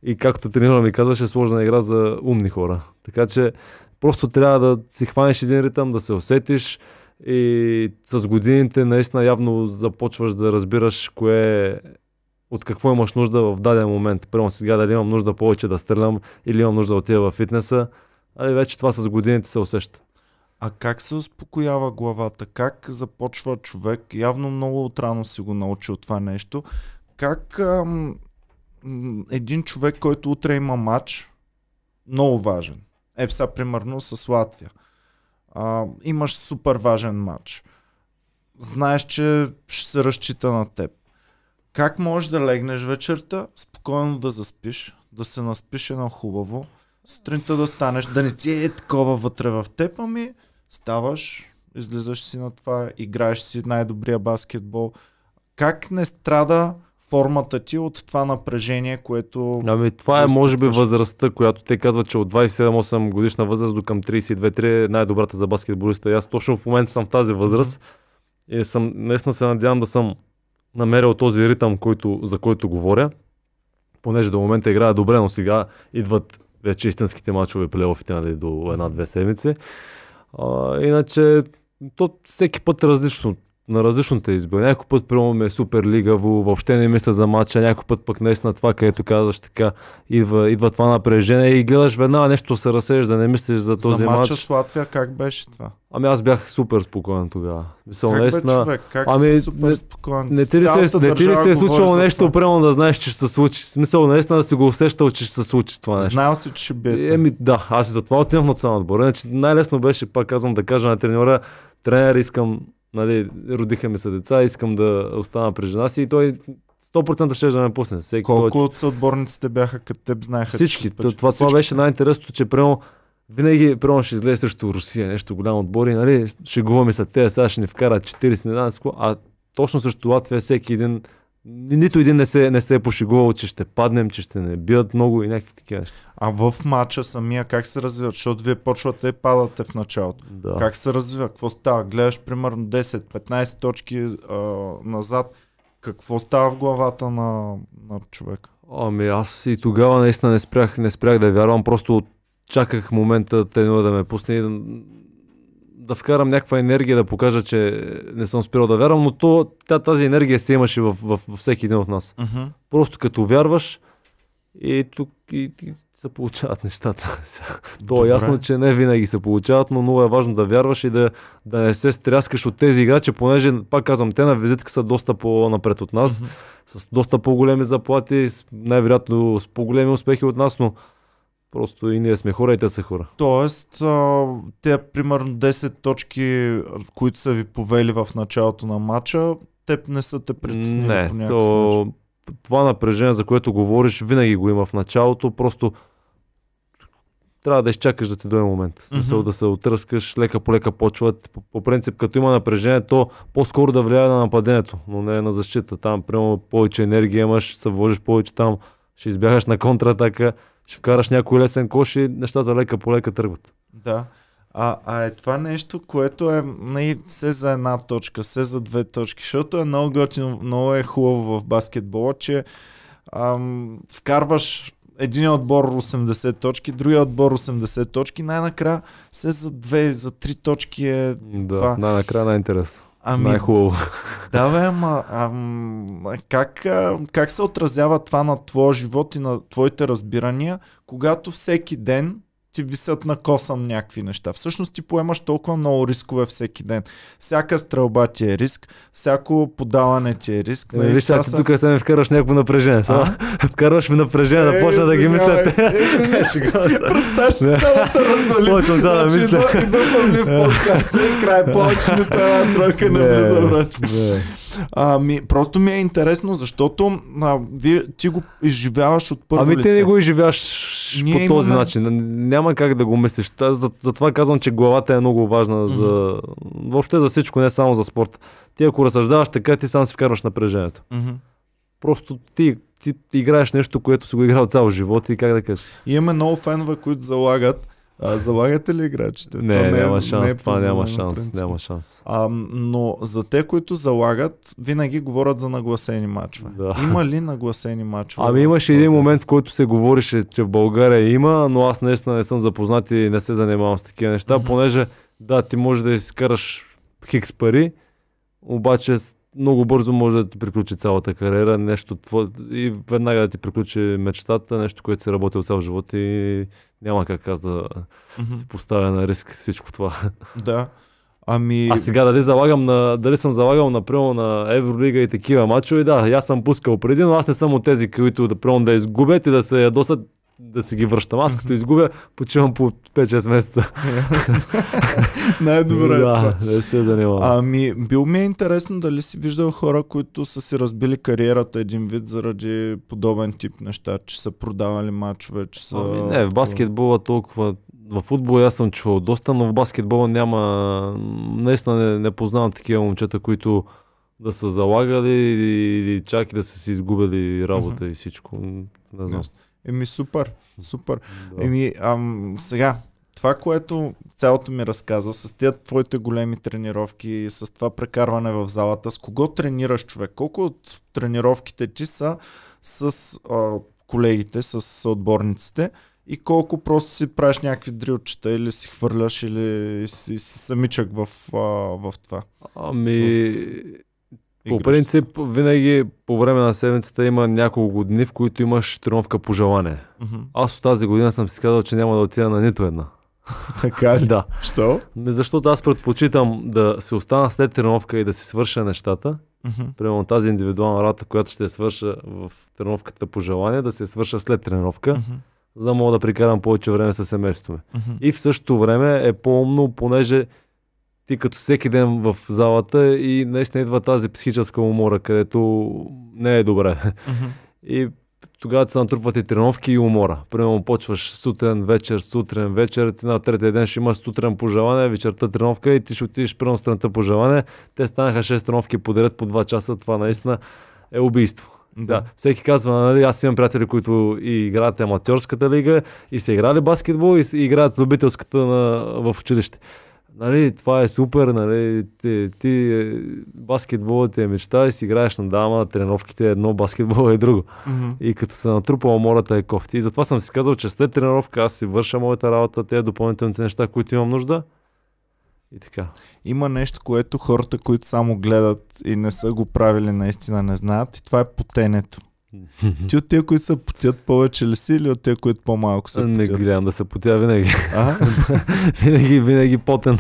И както тренирам ми казваше, сложна игра за умни хора. Така че просто трябва да си хванеш един ритъм, да се усетиш и с годините наистина явно започваш да разбираш кое от какво имаш нужда в даден момент. Примерно сега дали имам нужда повече да стрелям или имам нужда да отида в фитнеса. Али вече това с годините се усеща. А как се успокоява главата? Как започва човек? Явно много отрано си го научил това нещо. Как ам, един човек, който утре има матч, много важен. Е, сега примерно с Латвия. А, имаш супер важен матч. Знаеш, че ще се разчита на теб. Как можеш да легнеш вечерта, спокойно да заспиш, да се наспиш едно хубаво, сутринта да станеш, да не ти е такова вътре в теб, ами ставаш, излизаш си на това, играеш си най-добрия баскетбол. Как не страда формата ти от това напрежение, което... Ами това е може би възрастта, която те казват, че от 27-8 годишна възраст до към 32-3 е най-добрата за баскетболиста. И аз точно в момента съм в тази възраст и съм, наистина се надявам да съм намерил този ритъм, който, за който говоря, понеже до момента играя добре, но сега идват вече истинските мачове плейофите нали, до една-две седмици. А, иначе то всеки път е различно на различните избори. Някой път, приемаме ме супер лигаво, въобще не мисля за матча, някой път пък наистина това, където казваш така, идва, идва това напрежение и гледаш веднага нещо се разсееш, да не мислиш за този за матч. За матча с Латвия как беше това? Ами аз бях супер спокоен тогава. Мисъл, как наистина, човек? Как ами, си супер спокоен? Не, не ти ли се, не ти ли се е, е случило нещо, прямо да знаеш, че ще се случи? Смисъл, наистина да си го усещал, че ще се случи това нещо. Знал си, че ще бие. Еми, да, аз и затова отивам в националния отбор. Иначе най-лесно беше, пак казвам, да кажа на треньора, тренер, искам нали, родиха ми се деца, искам да остана при жена си и той 100% ще да ме пусне. Всеки Колко той... от съотборниците бяха като теб знаеха? Всички. Че това, това, това беше най-интересното, че прямо винаги прямо ще излезе срещу Русия, нещо голям отбор и нали, шегуваме се, те сега ще ни вкарат 40, не знам, а точно срещу Латвия всеки един нито един не се, не се е пошегувал, че ще паднем, че ще не бият много и някакви такива неща. А в матча самия как се развиват? Защото вие почвате и падате в началото. Да. Как се развива? Какво става? Гледаш примерно 10-15 точки а, назад. Какво става в главата на, на човека? Ами аз и тогава наистина не спрях, не спрях да вярвам. Просто чаках момента тренера да ме пусне и да вкарам някаква енергия, да покажа, че не съм спирал да вярвам, но то, тя, тази енергия се имаше в, в, в всеки един от нас. Uh-huh. Просто като вярваш и тук и, и се получават нещата. То е ясно, че не винаги се получават, но много е важно да вярваш и да, да не се стряскаш от тези играчи, понеже, пак казвам, те на визитка са доста по-напред от нас, uh-huh. с доста по-големи заплати, най-вероятно с по-големи успехи от нас, но Просто и ние сме хора и те са хора. Тоест, те примерно 10 точки, които са ви повели в началото на матча, те не са те притеснили не, по някакъв то... начин. Това напрежение, за което говориш, винаги го има в началото. Просто трябва да изчакаш да ти дойде момент. Mm-hmm. Да се, отръскаш, лека по лека почват. По, по принцип, като има напрежение, то по-скоро да влияе на нападението, но не на защита. Там, примерно, повече енергия имаш, се вложиш повече там, ще избягаш на контратака ще караш някой лесен кош и нещата лека по лека тръгват. Да. А, а е това нещо, което е не, нали, все за една точка, все за две точки, защото е много готино, много е хубаво в баскетбола, че ам, вкарваш един отбор 80 точки, другия отбор 80 точки, най-накрая все за две, за три точки е да, това. най-накрая най-интересно. Ами, Най-хубаво. Да, бе, ама, ам, как, а, как се отразява това на твоя живот и на твоите разбирания, когато всеки ден ти висят на косъм някакви неща. Всъщност ти поемаш толкова много рискове всеки ден. Всяка стрелба ти е риск, всяко подаване ти е риск. Нали, нали Виж, ти са... тук се ми вкараш някакво напрежение. А? Вкарваш ми напрежение, да е, почна да ги мисля. Представяш се само да развали. Почвам да значи, мисля. Идва, идва в подкаст е, край повече ми тази тройка не влиза, брат. А, ми, просто ми е интересно, защото а, ви, ти го изживяваш от първо Ами лице. ти не го изживяваш Ние по имаме... този начин. Няма как да го мислиш. Аз затова казвам, че главата е много важна mm-hmm. за... Въобще за всичко, не само за спорт. Ти ако разсъждаваш така, ти сам си вкарваш напрежението. Mm-hmm. Просто ти ти, ти играеш нещо, което си го играл цял живот и как да кажеш. имаме много фенове, които залагат а, залагате ли играчите? Не, не, е- няма е, шанс. Не е това няма шанс. Няма шанс. А, но за те, които залагат, винаги говорят за нагласени мачове. Да. Има ли нагласени мачове? Ами имаше един момент, в който се говореше, че в България има, но аз наистина не съм запознат и не се занимавам с такива неща, mm-hmm. понеже да, ти може да изкараш хикс пари, обаче много бързо може да ти приключи цялата кариера, нещо твое, и веднага да ти приключи мечтата, нещо, което си работил цял живот и няма как аз да mm-hmm. се поставя на риск всичко това. Да. Ами... А сега дали, залагам на, дали съм залагал например на Евролига и такива мачове, да, аз съм пускал преди, но аз не съм от тези, които да, примерно, да изгубят и да се ядосат да си ги връщам. Аз като изгубя, почивам по 5-6 месеца. Най-добре е Да, се занимавам. Ами, бил ми е интересно дали си виждал хора, които са си разбили кариерата един вид заради подобен тип неща, че са продавали матчове, че са... Ами не, в баскетбола толкова в футбол аз съм чувал доста, но в баскетбола няма... Наистина не, не познавам такива момчета, които да са залагали или чак и да са си изгубили работа uh-huh. и всичко. Не знам. Yes. Еми супер, супер. Да. Еми, ам, сега, това, което цялото ми разказа, с тези твоите големи тренировки, с това прекарване в залата, с кого тренираш човек? Колко от тренировките ти са с а, колегите, с отборниците и колко просто си правиш някакви дрилчета или си хвърляш или си, си самичък в, а, в това? Ами... В по принцип, винаги по време на седмицата има няколко дни, в които имаш тренировка по желание. Mm-hmm. Аз от тази година съм си казал, че няма да отида на нито една. Така ли? да. Що? Ами, защото аз предпочитам да се остана след тренировка и да си свърша нещата. Mm-hmm. Примерно тази индивидуална работа, която ще свърша в тренировката по желание, да се свърша след тренировка, mm-hmm. за да мога да прикарам повече време с семейството ми. Mm-hmm. И в същото време е по-умно, понеже ти като всеки ден в залата и наистина идва тази психическа умора, където не е добре. Mm-hmm. И тогава се натрупват и тренировки и умора. Примерно почваш сутрин, вечер, сутрин, вечер, ти на третия ден ще имаш сутрин пожелание, вечерта тренировка и ти ще отидеш с сутринта пожелание. Те станаха 6 тренировки подред по 2 часа, това наистина е убийство. Да. Всеки казва, нали, аз имам приятели, които и играят аматьорската лига и са играли баскетбол и играят любителската на, в училище нали, това е супер, нали, ти, ти е, баскетболът ти е мечта и си играеш на дама, тренировките е едно, баскетбол е друго. Mm-hmm. И като се натрупал мората е кофти. И затова съм си казал, че след тренировка аз си върша моята работа, тези допълнителните неща, които имам нужда. И така. Има нещо, което хората, които само гледат и не са го правили, наистина не знаят. И това е потенето. Ти от тези, които са потят повече ли си или от тези, които по-малко са Не гледам да се потя винаги. А? винаги, винаги потен.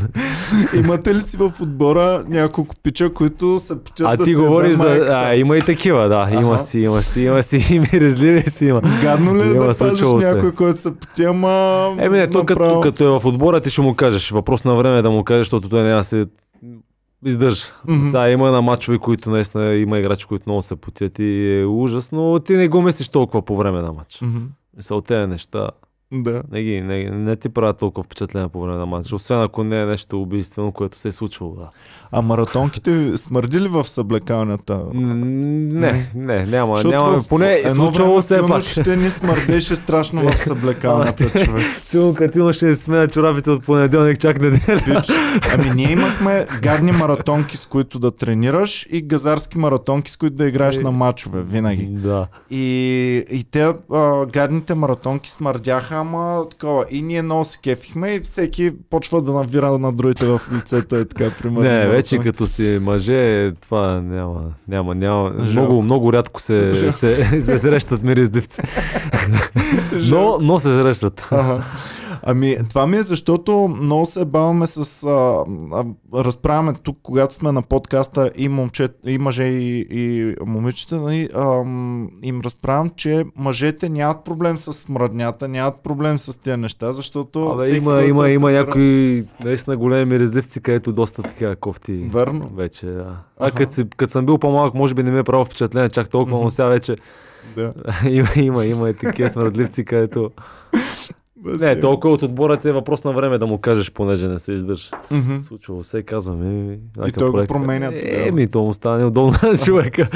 Имате ли си в отбора няколко пича, които са потят а да ти говори за... А, има и такива, да. Има А-ха. си, има си, има си, и миризливи си има. Гадно ли е да пазиш някой, който са потя, ама... Еми не, направо... като, като, е в отбора, ти ще му кажеш. Въпрос на време е да му кажеш, защото той няма се Издържа. Mm-hmm. Сега има на мачове, които наистина има играчи, които много се потят и е ужасно. Ти не го мислиш толкова по време на матч. Mm-hmm. Мисля, от тези неща да. Не, ги, не, не ти правят толкова впечатление по време на матча. освен ако не е нещо убийствено, което се е случило. Да. А маратонките смърдили в съблекалнята? Не, не, няма. Защото няма в... поне е случвало се е пак. ще ни смърдеше страшно в съблекалната, човек. Силно като имаше сме на чорапите от понеделник, чак неделя. Пич, ами ние имахме гадни маратонки, с които да тренираш и газарски маратонки, с които да играеш и... Е. на мачове винаги. Да. И, и те а, гадните маратонки смърдяха няма такова. И ние много се кефихме и всеки почва да навира на другите в лицето и е така, примерно. Не, вече това. като си мъже, е, това няма, няма, няма. Много, много рядко се, се, се, се срещат мириздивци. но, но се срещат. Ага. Ами, това ми е защото много се баваме с... А, а, разправяме тук, когато сме на подкаста и, момче, и мъже и, и момичета, нали, а, им разправям, че мъжете нямат проблем с мръднята, нямат проблем с тези неща, защото... Абе, има, да има, е има някои наистина големи резливци, където доста така кофти Върно. вече. Да. А като съм бил по-малък, може би не ми е право впечатление чак толкова, но сега вече да. има, има, има и такива смъртливци, където не, толкова от отбора ти е въпрос на време да му кажеш, понеже не се издърж. Mm-hmm. Случвало се, казваме. Е, и той проект, го променя. Е, е, то му стане удобно на човека.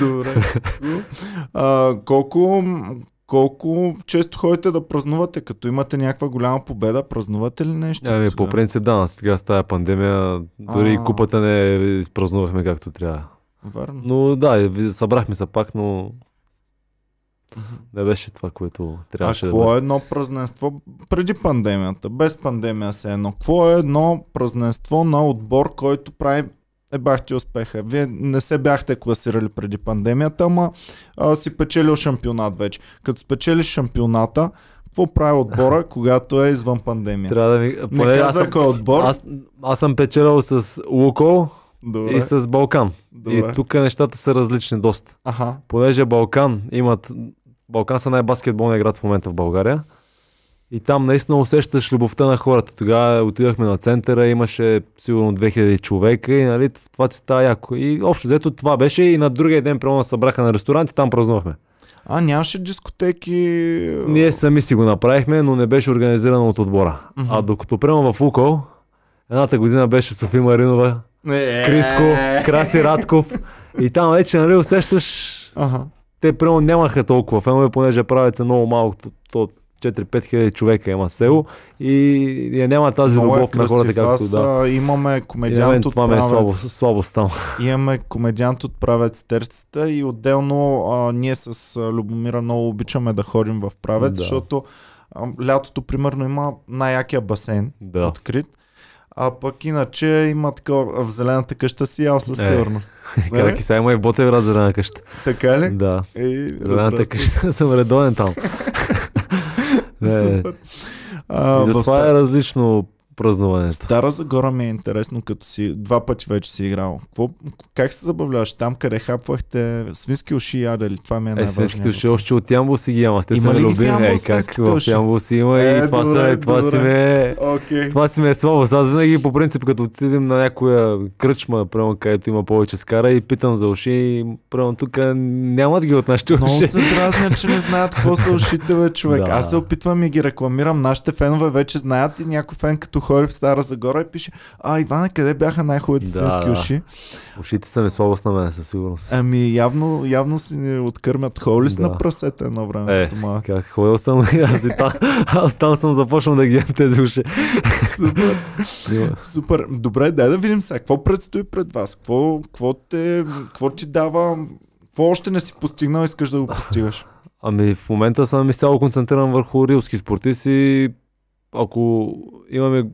Добре. А, колко, колко често ходите да празнувате, като имате някаква голяма победа, празнувате ли нещо? Ами, по принцип да, сега с тази пандемия, дори а... купата не е изпразнувахме както трябва. Върно. Но да, събрахме се пак, но не беше това, което трябваше а да. Какво е едно празненство преди пандемията? Без пандемия се е едно. Какво е едно празненство на отбор, който прави е бахте успеха. Вие не се бяхте класирали преди пандемията, ама а, си печелил шампионат вече. Като спечелиш шампионата, какво прави отбора, когато е извън пандемия? Трябва да ми... Поне, не казах аз, кой отбор. Аз, аз съм печелил с Лукол Добре. и с Балкан. Добре. И тук нещата са различни доста. Ага. Понеже Балкан имат Балкан са най баскетболния град в момента в България. И там наистина усещаш любовта на хората. Тогава отидахме на центъра, имаше сигурно 2000 човека и нали, това ти става яко. И общо взето това беше и на другия ден прямо събраха на ресторант и там празнувахме. А, нямаше дискотеки? Ние сами си го направихме, но не беше организирано от отбора. Uh-huh. А докато прямо в Лукол, едната година беше Софи Маринова, е, е, е, Криско, Краси Радков и там вече нали, усещаш uh-huh те прямо нямаха толкова фенове, понеже правят много малко, то 4-5 хиляди човека има село и я няма тази Много е любов е на хората, както Аз, да. Имаме комедиант имаме, от Това правец. ме е слабо, слабост там. Имаме комедиант от правец Терцата и отделно а, ние с Любомира много обичаме да ходим в правец, да. защото а, лятото примерно има най-якия басейн да. открит а пък иначе има такова, в зелената къща си ял със е. сигурност. Е, как и сега има и в Ботевград зелена къща. Така ли? Да. зелената къща съм редовен там. Е, е. Супер. А, и е различно празнуването. Стара Загора ми е интересно, като си два пъти вече си играл. Кво, как се забавляваш там, къде хапвахте свински уши ядали? Това ми е най Е, свинските уши още от Ямбо си ги ама. Те има са ми любими. Е, как в Ямбо си има е, и това, добре, са, това, си ме, okay. Е- това си ме е слабо. Аз винаги по принцип, като отидем на някоя кръчма, према, където има повече скара и питам за уши, и прямо тук нямат ги от нашите уши. Много се дразня, че не знаят какво са ушите, бе, човек. Да. Аз се опитвам и ги рекламирам. Нашите фенове вече знаят и някой фен като ходи в Стара Загора и пише, а Иване, къде бяха най-хубавите да, свински да. уши? Ушите са ми слабост на мен, със сигурност. Ами явно, явно си ни откърмят. Ходил да. на прасета едно време? Е, като как ходил съм аз, и там, аз там съм започнал да ги ям тези уши. Супер. Супер. Добре, дай да видим сега. Какво предстои пред вас? Какво, какво, те, какво ти дава? Какво още не си постигнал и искаш да го постигаш? Ами в момента съм изцяло концентриран върху рилски спортисти. Ако имаме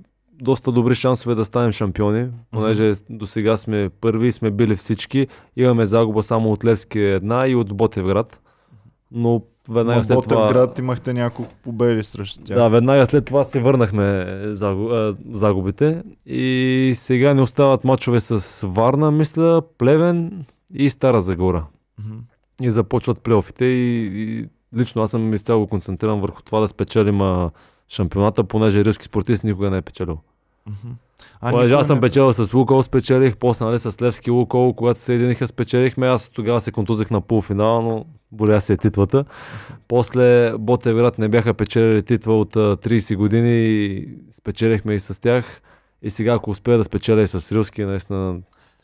доста добри шансове да станем шампиони, понеже mm-hmm. до сега сме първи, сме били всички. Имаме загуба само от Левски е една и от Ботевград. Но веднага Но след Ботевград това... имахте няколко победи срещу тях. Да, веднага след това се върнахме загубите. И сега ни остават мачове с Варна, мисля, Плевен и Стара Загора. Mm-hmm. И започват плейофите и, и лично аз съм изцяло концентриран върху това да спечелим шампионата, понеже рилски спортист никога не е печелил. Mm-hmm. понеже аз съм е печелил с Лукол, спечелих, после нали, с Левски Лукол, когато се единиха, спечелихме. Аз тогава се контузих на полуфинала, но боля се е титлата. После Ботевград не бяха печелили титла от 30 години и спечелихме и с тях. И сега, ако успея да спечеля и с Рилски, наистина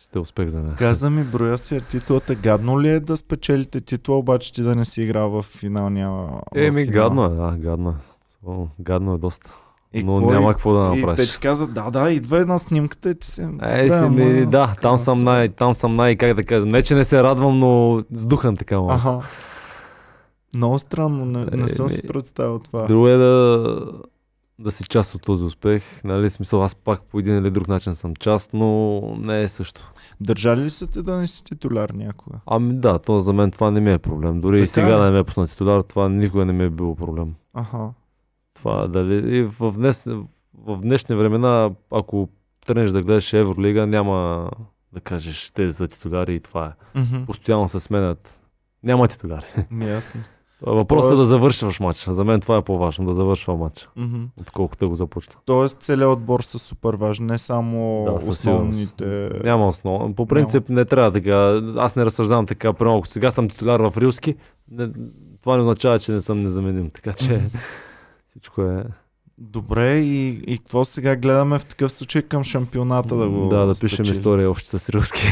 ще е успех за мен. Каза ми, броя си е титлата. Гадно ли е да спечелите титла, обаче ти да не си играл в финалния... Еми, финал? гадно е, да, гадно е. О, гадно е доста. И но кой, няма какво да направиш. И те ти да, да, идва една снимката, че се... Е, да, си, ама, да там, съм най, там съм най, как да кажа, не че не се радвам, но с сдухан така малко. Ага. Много странно, не, не е, съм си представил това. Друго е да, да си част от този успех, нали, смисъл аз пак по един или друг начин съм част, но не е също. Държали ли са те да не си титуляр някога? Ами да, то за мен това не ми е проблем. Дори така и сега не ме е пуснат титуляр, това никога не ми е било проблем. Аха това, дали, и в, днес, в днешни времена, ако тръгнеш да гледаш Евролига, няма да кажеш те за титуляри и това е. Mm-hmm. Постоянно се сменят. Няма титуляри. Не, ясно. Въпросът Тоест... е да завършваш матча. За мен това е по-важно, да завършва матча, mm-hmm. отколкото го започна. Тоест целият отбор са супер важни, не само да, основните... Няма основа. По принцип Няма. не трябва така. Аз не разсъждавам така. Примерно, сега съм титуляр в Рилски, не... това не означава, че не съм незаменим. Така че... Mm-hmm. Всичко е... Добре, и, и какво сега гледаме в такъв случай към шампионата да го Да, да спечели. пишем история още с рилски.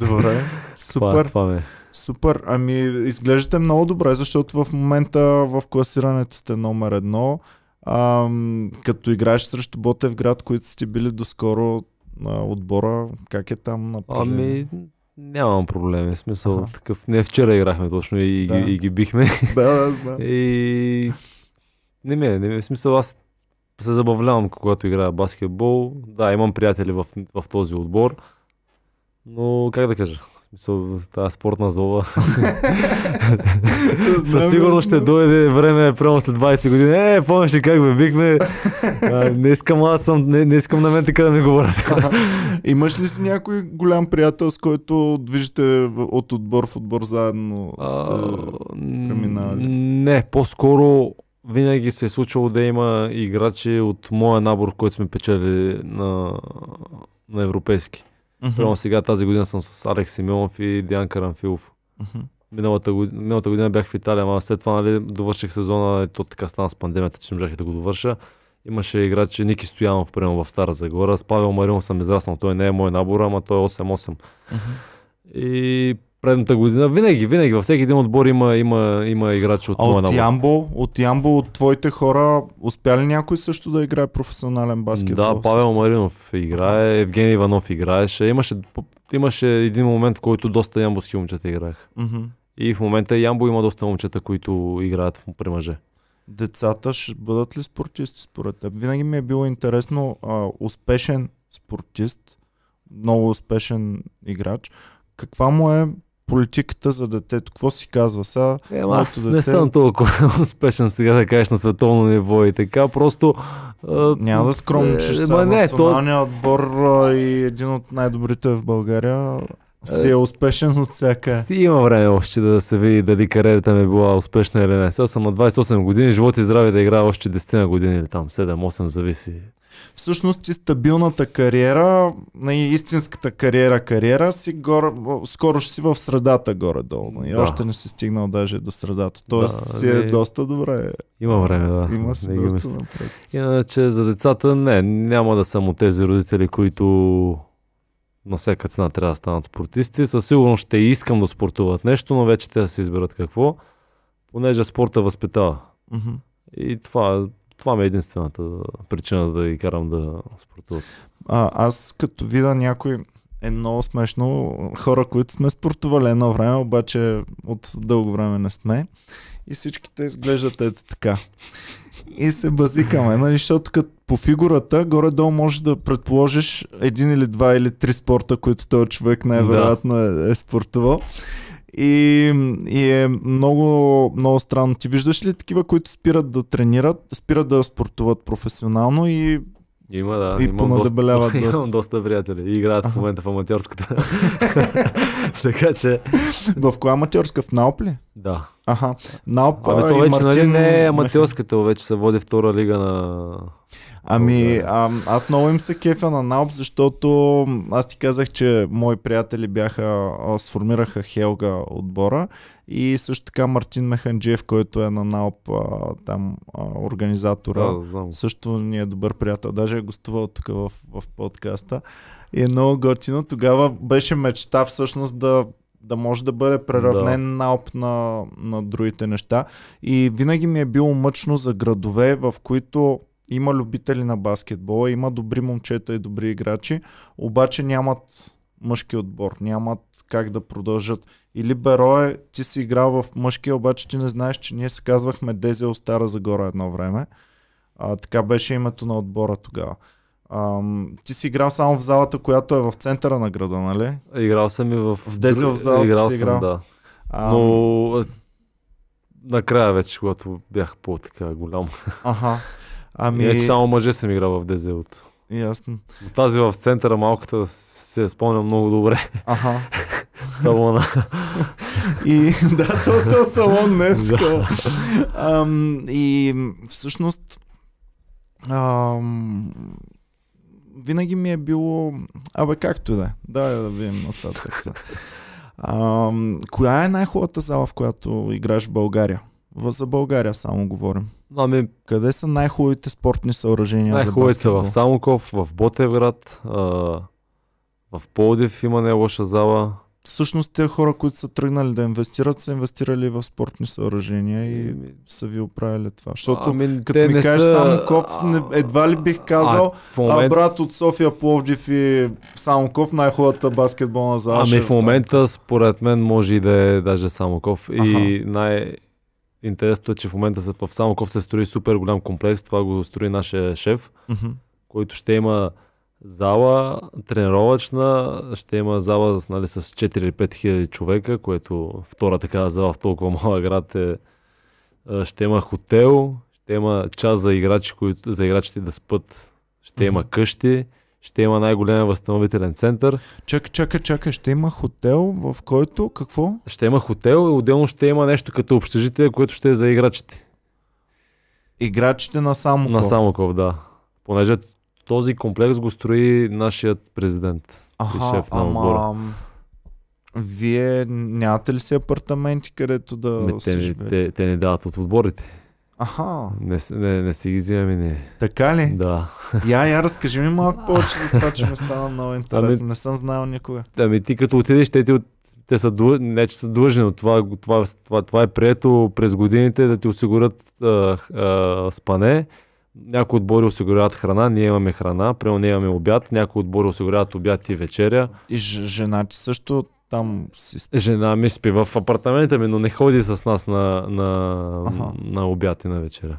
Добре, супер. Това, това Супер, ами изглеждате много добре, защото в момента в класирането сте номер едно. А, като играеш срещу Ботев град, които сте били доскоро на отбора, как е там напрежение? Ами нямам проблеми, смисъл ага. такъв. Не, вчера играхме точно и, да. и, и ги бихме. Да, да, знам. и не ме, не ме. В смисъл, аз се забавлявам, когато играя баскетбол. Да, имам приятели в, в този отбор, но как да кажа? В смисъл, тази спортна зола. Със сигурност ще дойде време, прямо след 20 години. Е, помниш ли как бе, бихме. не искам аз съм, не, не искам на мен така да ми говорят. Имаш ли си някой голям приятел, с който движите от отбор в отбор заедно? Сте а, преминали? Не, по-скоро винаги се е случвало да има играчи от моя набор, който сме печели на, на европейски. Mm-hmm. Прямо сега тази година съм с Алекс Симеонов и Диан Карамфилов. Mm-hmm. Миналата, година, миналата година бях в Италия, а след това нали, довърших сезона и то така стана с пандемията, че не можах да го довърша. Имаше играчи Ники Стоянов, примерно в Стара Загора. С Павел Марион съм израснал. Той не е мой набор, ама той е 8-8. Uh-huh. И предната година. Винаги, винаги, във всеки един отбор има, има, има играч от а от Ямбо, от Ямбо, от твоите хора, успя ли някой също да играе професионален баскет? Да, Павел Маринов играе, Евгений Иванов играеше. Имаше, имаше един момент, в който доста ямбоски момчета играеха. И в момента Ямбо има доста момчета, които играят при мъже. Децата ще бъдат ли спортисти според теб? Винаги ми е било интересно а, успешен спортист, много успешен играч. Каква му е политиката за детето. Какво си казва сега? Е, аз дете... не съм толкова успешен сега да кажеш на световно ниво и така. Просто... А... Няма да скромничиш е, сега. Националният то... отбор а, и един от най-добрите в България си е, е успешен от всяка. Има време още да се види дали кариерата ми е била успешна или не. Сега съм на 28 години, живот и здраве да играя още 10 години или там 7-8, зависи всъщност и стабилната кариера, на истинската кариера, кариера си горе, скоро ще си в средата горе-долу. И нали? още не си стигнал даже до средата. Тоест да, си е и... Нали? доста добре. Има време, да. Има си да доста напред. Иначе за децата не, няма да съм от тези родители, които на всяка цена трябва да станат спортисти. Със сигурност ще искам да спортуват нещо, но вече те да си изберат какво, понеже спорта възпитава. Mm-hmm. И това това ми е единствената причина да ги карам да спортуват. А, аз като видя някой, е много смешно. Хора, които сме спортували едно време, обаче от дълго време не сме. И всичките изглеждат ето така. И се базикаме, нали, защото като по фигурата, горе-долу можеш да предположиш един или два или три спорта, които този човек най-вероятно да. е, е спортувал. И, и е много, много странно. Ти виждаш ли такива, които спират да тренират, спират да спортуват професионално и има, да. И имам доста, доста. Имам доста приятели и играят в момента в аматьорската. така че... В коя аматьорска? В Науп ли? Да. Аха. Науп Абе, то вече, нали, Мартин... нали, не е аматьорската, вече се води втора лига на Ами, а, аз много им се кефя на наоб, защото аз ти казах, че мои приятели бяха, сформираха Хелга отбора и също така Мартин Механджиев, който е на Наоп а, там а, организатора. Да, да, знам. Също ни е добър приятел. Даже е гостувал тук в, в подкаста. И е много готино. Тогава беше мечта всъщност да да може да бъде преравнен да. наоп на, на другите неща. И винаги ми е било мъчно за градове, в които има любители на баскетбола, има добри момчета и добри играчи, обаче нямат мъжки отбор, нямат как да продължат. Или Берое ти си играл в мъжки, обаче ти не знаеш, че ние се казвахме Дезел Стара Загора едно време. А, така беше името на отбора тогава. Ам, ти си играл само в залата, която е в центъра на града, нали? Играл съм и в... В Дезел в залата играл си играл. Съм, да. Ам... Но накрая вече, когато бях по-така голям. Ага. Ами... Не, само мъже съм играл в ДЗ-то. Ясно. тази в центъра малката се спомня много добре. Аха. Салона. и да, то, то салон не е да. Ам, и всъщност ам, винаги ми е било... Абе, както и да е. Да, да видим нататък се. Ам, коя е най-хубавата зала, в която играеш в България? За България само говорим. Ами, Къде са най-хубавите спортни съоръжения най-хубавите са в Самоков, в Ботевград, а, в Полдив има не лоша зала. Всъщност те хора, които са тръгнали да инвестират, са инвестирали в спортни съоръжения и ами, са ви оправили това. Защото ами, като ми кажеш са... Самоков, едва ли бих казал, а, момент... а брат от София Пловдив и Самоков най-хубавата баскетболна зала. Ами е в момента според мен може и да е даже Самоков. Аха. И най- Интересното е, че в момента в Самоков се строи супер голям комплекс, това го строи нашия шеф, mm-hmm. който ще има зала, тренировъчна, ще има зала нали, с 4 5 хиляди човека, което втора такава зала в толкова малък град е. Ще има хотел, ще има час за, играчи, които, за играчите да спът, ще mm-hmm. има къщи, ще има най големия възстановителен център. Чакай, чакай, чакай, ще има хотел, в който какво? Ще има хотел и отделно ще има нещо като общежитие, което ще е за играчите. Играчите на Самоков? На Самоков, да. Понеже този комплекс го строи нашият президент Аха, и шеф на ама... отбора. Вие нямате ли си апартаменти, където да Ме, ами, те, те, те не дават от отборите. Аха. Не, не, не си ги взимаме не. Така ли? Да. Я, я, разкажи ми малко повече за това, че ми стана много ами- интересно. Ами, не съм знал никога. Ами ти като отидеш, те, ти от... те са, не, че са длъжни, но това, това, това, това е прието през годините да ти осигурят а, а, спане. Някои отбори осигуряват храна, ние имаме храна, прямо ние имаме обяд, някои отбори осигуряват обяд и вечеря. И ж- женати също там си... Жена ми спи в апартамента ми, но не ходи с нас на, на, ага. на обяд и на вечера.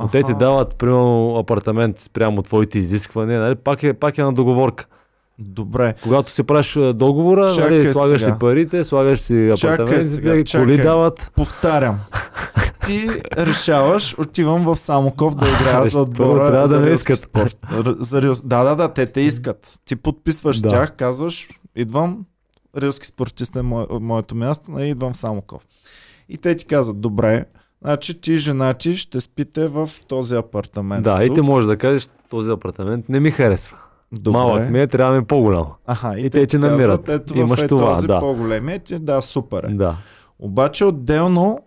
Но те ти дават, примерно, апартамент спрямо твоите изисквания, нали? пак, е, пак е на договорка. Добре. Когато си правиш е, договора, нали, слагаш сега. си парите, слагаш си апартамент, коли дават. Повтарям. Ти решаваш, отивам в Самоков да играя за отбора. Трябва да не искат. Спорт. За, да, да, да, те те искат. Ти подписваш да. тях, казваш, идвам, рилски спортист е мое, моето място, не нали, идвам само Самоков. И те ти казват, добре, значи ти жена ти ще спите в този апартамент. Да, тук. и ти можеш да кажеш, този апартамент не ми харесва. Добре. Малък ми е, трябва да ми е по-голям. Аха, и, и те, те ти намират. ето Имаш е това, този да. по-големият, да, супер е. Да. Обаче отделно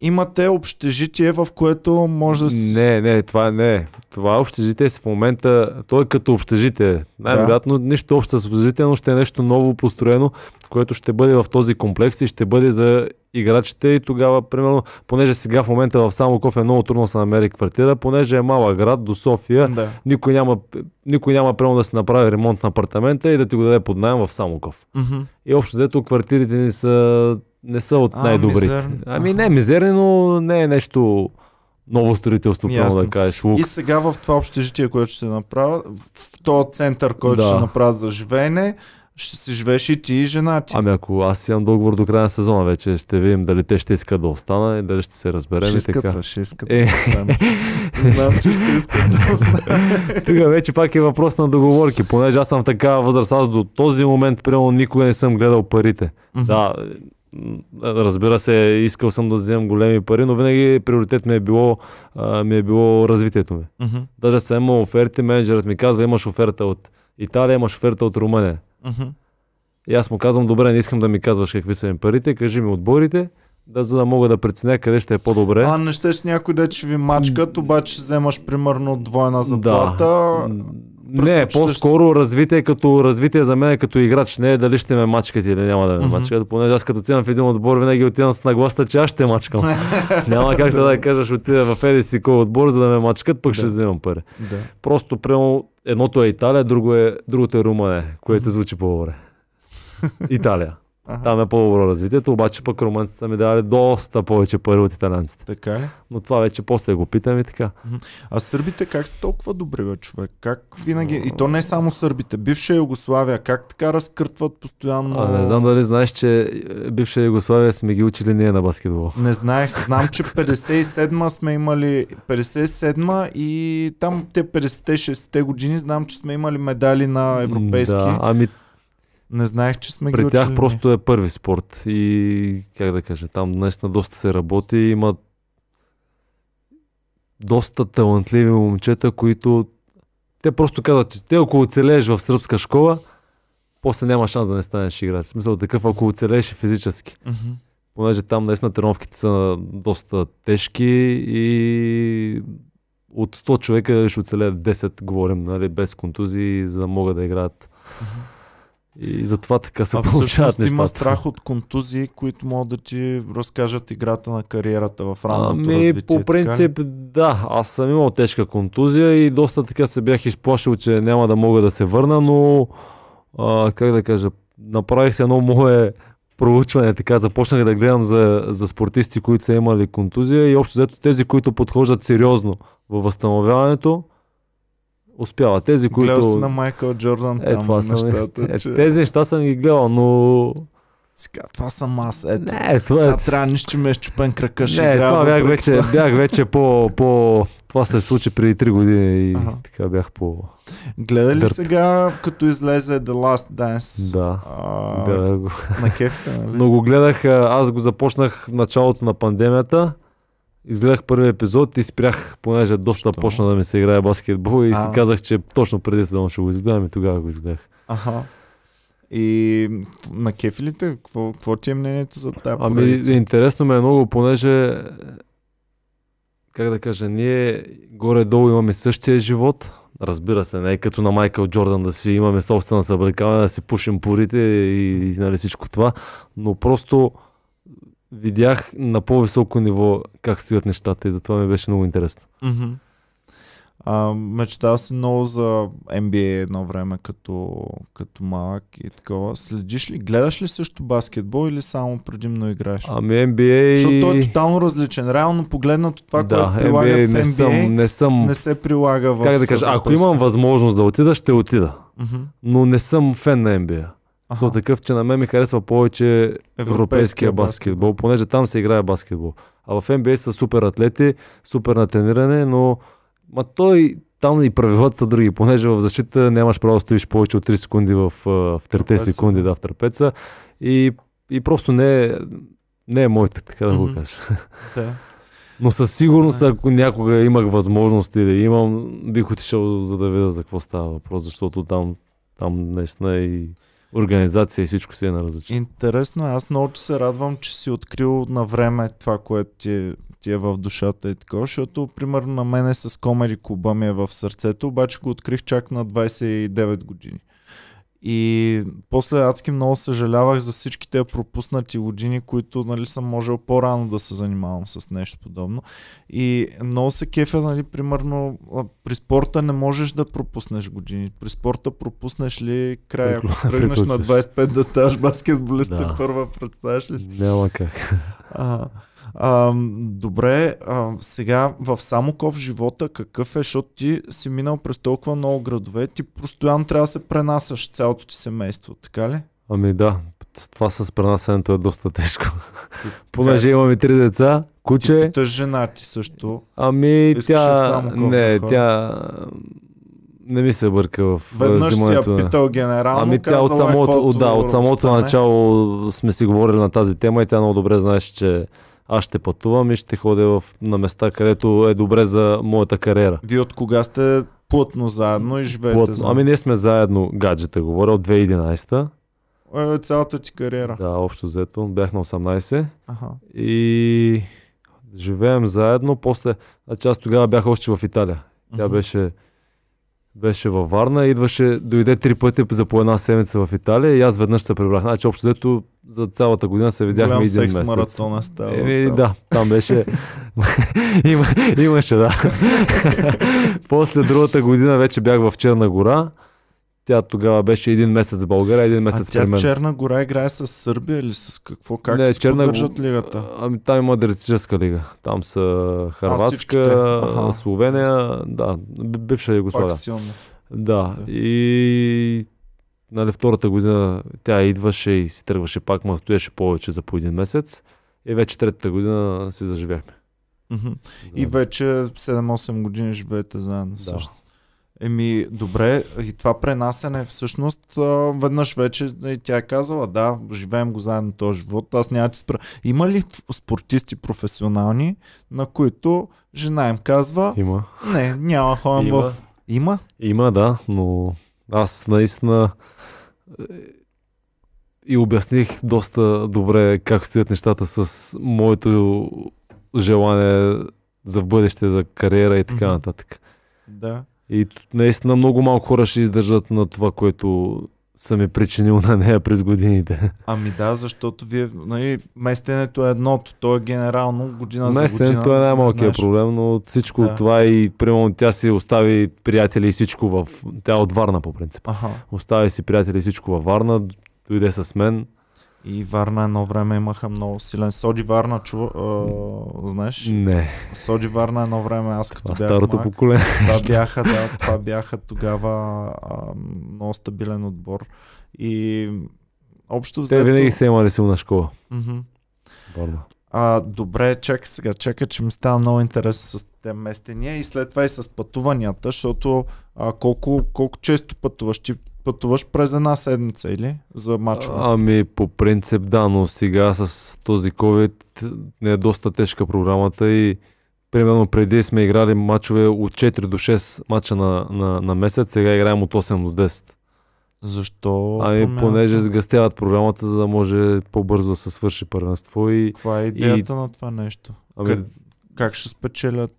имате общежитие, в което може да си... Не, не, това не е. Това общежитие в момента, то е като общежитие. Най-вероятно да. нищо общо с общежитие, но ще е нещо ново построено, което ще бъде в този комплекс и ще бъде за играчите и тогава, примерно, понеже сега в момента в Самоков е много трудно да се намери квартира, понеже е малък град до София, да. никой няма, никой няма примерно да се направи ремонт на апартамента и да ти го даде под найем в Самоков. Mm-hmm. И общо взето квартирите ни са не са от най-добрите. Ами не, мизерни, но не е нещо ново строителство, право да кажеш. Лук. И сега в това общежитие, което ще направят, в този център, който да. ще направят за живеене, ще си живееш и ти и жена ти. Ами ако аз имам договор до края на сезона вече, ще видим дали те ще искат да остана и дали ще се разберем. Ще искат, така. ще искат. Е. Знам, че ще искат да остана. Тук вече пак е въпрос на договорки, понеже аз съм в такава възраст, аз до този момент, примерно, никога не съм гледал парите. Mm-hmm. Да, Разбира се, искал съм да вземам големи пари, но винаги приоритет ми е било, а, ми е било развитието ми. Uh-huh. Даже съм имал оферти, менеджерът ми казва, имаш оферта от Италия, имаш оферта от Румъния. Uh-huh. И аз му казвам, добре, не искам да ми казваш какви са ми парите, кажи ми отборите, да, за да мога да преценя къде ще е по-добре. А не щеш някой да е, че ви мачкат, обаче вземаш примерно двойна заплата. Да. Не, по-скоро развитие като развитие за мен е като играч. Не е дали ще ме мачкат или няма да ме mm-hmm. мачкат. Понеже аз като отивам в един отбор, винаги отивам с нагласта, че аз ще мачкам. няма как сега да кажеш, отида в един си кой отбор, за да ме мачкат, пък да. ще вземам пари. Да. Просто, прямо, едното е Италия, друго е, другото е Румъния, което звучи по-добре. Италия. Ага. Там е по-добро развитието, обаче пък румънците са ми дали доста повече пари от италянците. Така е. Но това вече после го питам и така. А сърбите как са толкова добри, бе, човек? Как винаги, и то не само сърбите, бивша Югославия, как така разкъртват постоянно? А, не знам дали знаеш, че е, бивша Югославия сме ги учили ние на баскетбол. Не знаех, знам, че 57-ма сме имали, 57-ма и там те 50-60 години знам, че сме имали медали на европейски. Да, ами не знаех, че сме При ги тях просто е първи спорт и как да кажа, там на доста се работи и има доста талантливи момчета, които те просто казват, че те ако оцелееш в сръбска школа, после няма шанс да не станеш играч. В смисъл такъв, ако оцелееш физически. Mm-hmm. Понеже там днес на тренировките са доста тежки и от 100 човека ще оцелеят 10, говорим, нали, без контузии, за да могат да играят. Mm-hmm. И затова така се а получават нещата. има страх от контузии, които могат да ти разкажат играта на кариерата в ранното ами, развитие. По принцип, така? да. Аз съм имал тежка контузия и доста така се бях изплашил, че няма да мога да се върна, но а, как да кажа, направих се едно мое проучване, така започнах да гледам за, за спортисти, които са имали контузия и общо взето тези, които подхождат сериозно във възстановяването, успява. Тези, които... Гледал си на Майкъл Джордан е, там това нещата. Е, че... Тези неща съм ги гледал, но... Сега, това съм аз. Ето. Не, това Сега е... трябва нищо ме е щупен крака, Ще не, това бях вече, бях вече по, по... Това се случи преди 3 години и ага. така бях по... Гледа ли Дърп. сега, като излезе The Last Dance? Да. А... да го. На кефта, нали? Но го гледах, аз го започнах в началото на пандемията изгледах първи епизод и спрях, понеже доста Што? почна да ми се играе баскетбол и а. си казах, че точно преди сезон ще го изгледам и тогава го изгледах. Аха. И на кефилите, какво, какво ти е мнението за тази Ами, поредица? интересно ме е много, понеже как да кажа, ние горе-долу имаме същия живот. Разбира се, не е като на Майкъл Джордан да си имаме собствена събрекаване, да си пушим порите и, и нали, всичко това, но просто видях на по-високо ниво как стоят нещата и затова ми беше много интересно. Mm-hmm. А, мечтал си много за NBA едно време като, като малък и такова. Следиш ли, гледаш ли също баскетбол или само предимно играеш? Ами NBA... Защото той е тотално различен. Реално погледнато това, да, което прилагат NBA, в NBA, не, съм, не, съм... не се прилага в... Как да кажа, ако имам възможност да отида, ще отида. Mm-hmm. Но не съм фен на NBA. Аха. Съм такъв, че на мен ми харесва повече европейския, европейския баскетбол, понеже там се играе баскетбол. А в NBA са супер атлети, супер на трениране, но ма той, там и правилата са други, понеже в защита нямаш право да стоиш повече от 3 секунди в, в 3 секунди, да, в трапеца. И, и просто не е, не е моята, така да го кажа. Да. Но със сигурност, ако някога имах възможности да имам, бих отишъл за да видя за какво става въпрос, защото там, там наистина е и организация и всичко си е на различно. Интересно е. Аз много се радвам, че си открил на време това, което ти е, ти е в душата и така, защото примерно на мене с Комери Куба ми е в сърцето, обаче го открих чак на 29 години. И после адски много съжалявах за всички пропуснати години, които нали, съм можел по-рано да се занимавам с нещо подобно. И много се кефя, нали, примерно, при спорта не можеш да пропуснеш години. При спорта пропуснеш ли края, ако тръгнеш на 25 да ставаш баскетболист, да. първа представяш ли си? Няма как. А, а, добре, а, сега в Самоков живота какъв е, защото ти си минал през толкова много градове, ти постоянно трябва да се пренасяш цялото ти семейство, така ли? Ами да, това с пренасенето е доста тежко. Понеже е. имаме три деца, куче. Типата жена ти също. Ами Искаш тя... Не, хора. тя... Не ми се бърка в Веднъж си я питал генерално, ами тя от е, самото, е, да, от самото начало сме си говорили на тази тема и тя много добре знаеше, че аз ще пътувам и ще ходя в, на места, където е добре за моята кариера. Вие от кога сте плътно заедно и живеете плътно. заедно? Ами ние сме заедно, гаджета говоря, от 2011-та. Е, цялата ти кариера. Да, общо взето. Бях на 18. Ага. И живеем заедно. После, значи аз тогава бях още в Италия. Тя uh-huh. беше, беше във Варна, идваше, дойде три пъти за по една седмица в Италия и аз веднъж се прибрах. Значи общо взето за цялата година се видяхме Голям един секс месец. маратона е става. Еми, там. да, там беше. Има, имаше, да. После другата година вече бях в Черна гора. Тя тогава беше един месец в България, един месец а при мен. Черна гора играе с Сърбия или с какво? Как не, се Черна... поддържат лигата? Ами там има диалектическа лига. Там са Харватска, Словения, да, бивша Югославия. Да. да, и нали, втората година тя идваше и си тръгваше пак, ма стоеше повече за по един месец. И вече третата година се заживяхме. И вече 7-8 години живеете заедно. Да. Еми, добре, и това пренасене всъщност веднъж вече и тя е казала, да, живеем го заедно този живот, аз няма да спра. Има ли спортисти професионални, на които жена им казва, Има. не, няма хора. в... Има? Има, да, но аз наистина и обясних доста добре как стоят нещата с моето желание за бъдеще, за кариера и така нататък. Да. И наистина много малко хора ще издържат на това, което са ми причинил на нея през годините. Ами да, защото вие, нали, местенето е едното, то е генерално година местенето за година. Местенето е най-малкият проблем, но всичко да. това и, примерно, тя си остави приятели и всичко в... Тя е от Варна, по принцип. Ага. Остави си приятели и всичко във Варна, дойде с мен, и Варна едно време имаха много силен. Соди Варна, чу, а, знаеш? Не. Соди Варна едно време, аз като това е бях старото мак, поколение. Това бяха, да, това бяха тогава а, много стабилен отбор. И общо взето... Те винаги са имали силна школа. Mm-hmm. Варна. А, добре, чакай сега, чакай, че ми става много интересно с те местения и след това и с пътуванията, защото а, колко, колко често пътуваш ти пътуваш през една седмица или за мачове? Ами по принцип да, но сега с този COVID не е доста тежка програмата и примерно преди сме играли мачове от 4 до 6 мача на, на, на месец, сега играем от 8 до 10. Защо? Ами понеже сгъстяват програмата, за да може по-бързо да се свърши първенство и... Каква е идеята и... на това нещо? Ами... Как, как ще спечелят?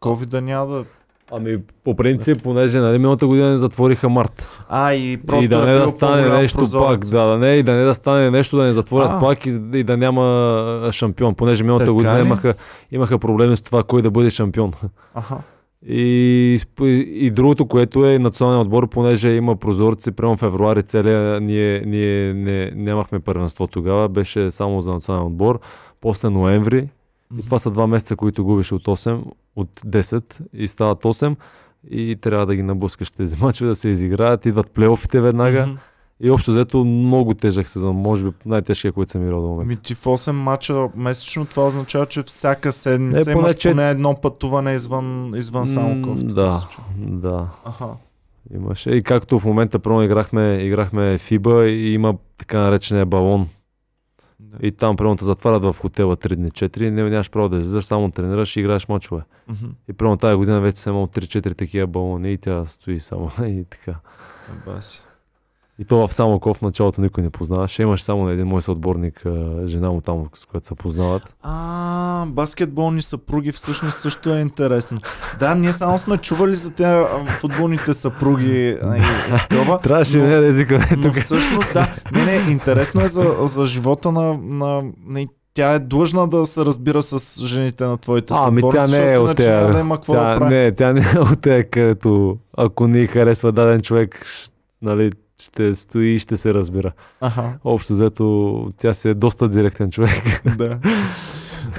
Ковида няма да Ами, по принцип, понеже нали, миналата година не затвориха март. А, и просто. И да е не да стане нещо прозорец. пак. Да, да не, и да не да стане нещо, да не затворят а. пак и, и да няма шампион. Понеже миналата така година ли? имаха, имаха проблеми с това кой да бъде шампион. Аха. И, и другото, което е националният отбор, понеже има прозорци, прямо февруари целия, ние, ние не, нямахме първенство тогава, беше само за национален отбор. После ноември и това са два месеца, които губиш от 8, от 10 и стават 8 и трябва да ги набускаш тези мачове, да се изиграят, идват плейофите веднага. Mm-hmm. И общо взето много тежък сезон, може би най-тежкия, който съм играл до момента. Ми ти в 8 мача месечно, това означава, че всяка седмица е, поне имаш че... поне едно пътуване извън, извън Самоков. Да, да. Аха. Имаше. И както в момента, първо играхме, играхме FIBA и има така наречения балон, да. И там, примерно, те затварят в хотела 3 дни, 4, не, нямаш право да излизаш, само тренираш и играеш мачове. Mm-hmm. И примерно тази година вече съм имал 3-4 такива балони и тя стои само и така. Баси. И то в Самоков в началото никой не познаваше. Имаш само на един мой съотборник, жена му там, с която се познават. А, баскетболни съпруги всъщност също е интересно. Да, ние само сме чували за тези футболните съпруги Трябваше но, не да езика. Е но всъщност, да. Не, не, интересно е за, за живота на, на, на тя е длъжна да се разбира с жените на твоите съборници, Ами тя не е от тя, да има какво тя, да прави. Не, тя не е от тя, където ако не харесва даден човек, нали, ще стои и ще се разбира. Аха. Общо взето, тя си е доста директен човек. Да.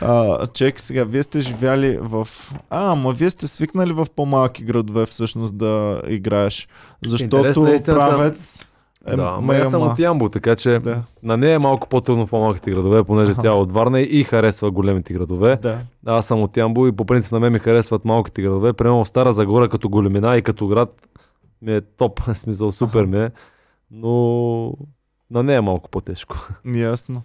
А, чек сега, вие сте живяли в... А, ма вие сте свикнали в по-малки градове всъщност да играеш. Защото истина, правец... Е, да, ама аз съм от Ямбо, така че да. на нея е малко по-трудно в по-малките градове, понеже Аха. тя е от Варна и харесва големите градове. Да. Аз съм от Ямбо и по принцип на мен ми харесват малките градове. Примерно Стара Загора като големина и като град ми е топ, смисъл супер ми е, но на нея е малко по-тежко. Ясно.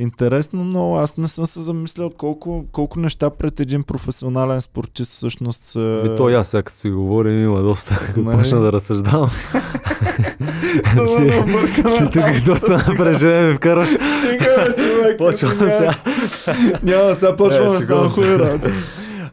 Интересно, но аз не съм се замислял колко, колко неща пред един професионален спортист всъщност са... Ми то и аз, сега като си говорим, има доста. Нали? Почна да разсъждавам. ти тук доста напрежение ми вкараш. Стига, човек. Почваме сега. Няма, сега почваме е, само хубави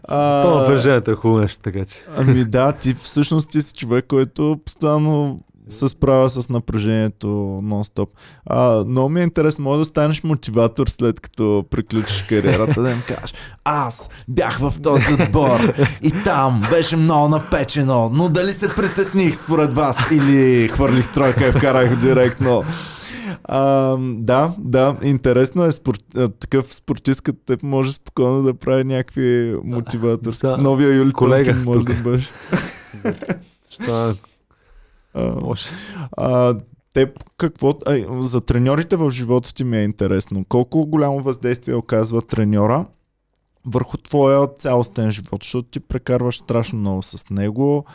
а, Това напрежението е хубаво нещо, така че. Ами да, ти всъщност ти си човек, който постоянно се е. справя с напрежението нон-стоп. А, но ми е интересно, може да станеш мотиватор след като приключиш кариерата, да им кажеш аз бях в този отбор и там беше много напечено, но дали се притесних според вас или хвърлих тройка и вкарах директно. А, да, да, интересно е Спор... такъв спортист като теб може спокойно да прави някакви мотиваторски. Да. Новия Юли Колега, може тук. да бъдеш. Що... може. а, теб какво, а, за треньорите в живота ти ми е интересно. Колко голямо въздействие оказва треньора върху твоя цялостен живот, защото ти прекарваш страшно много с него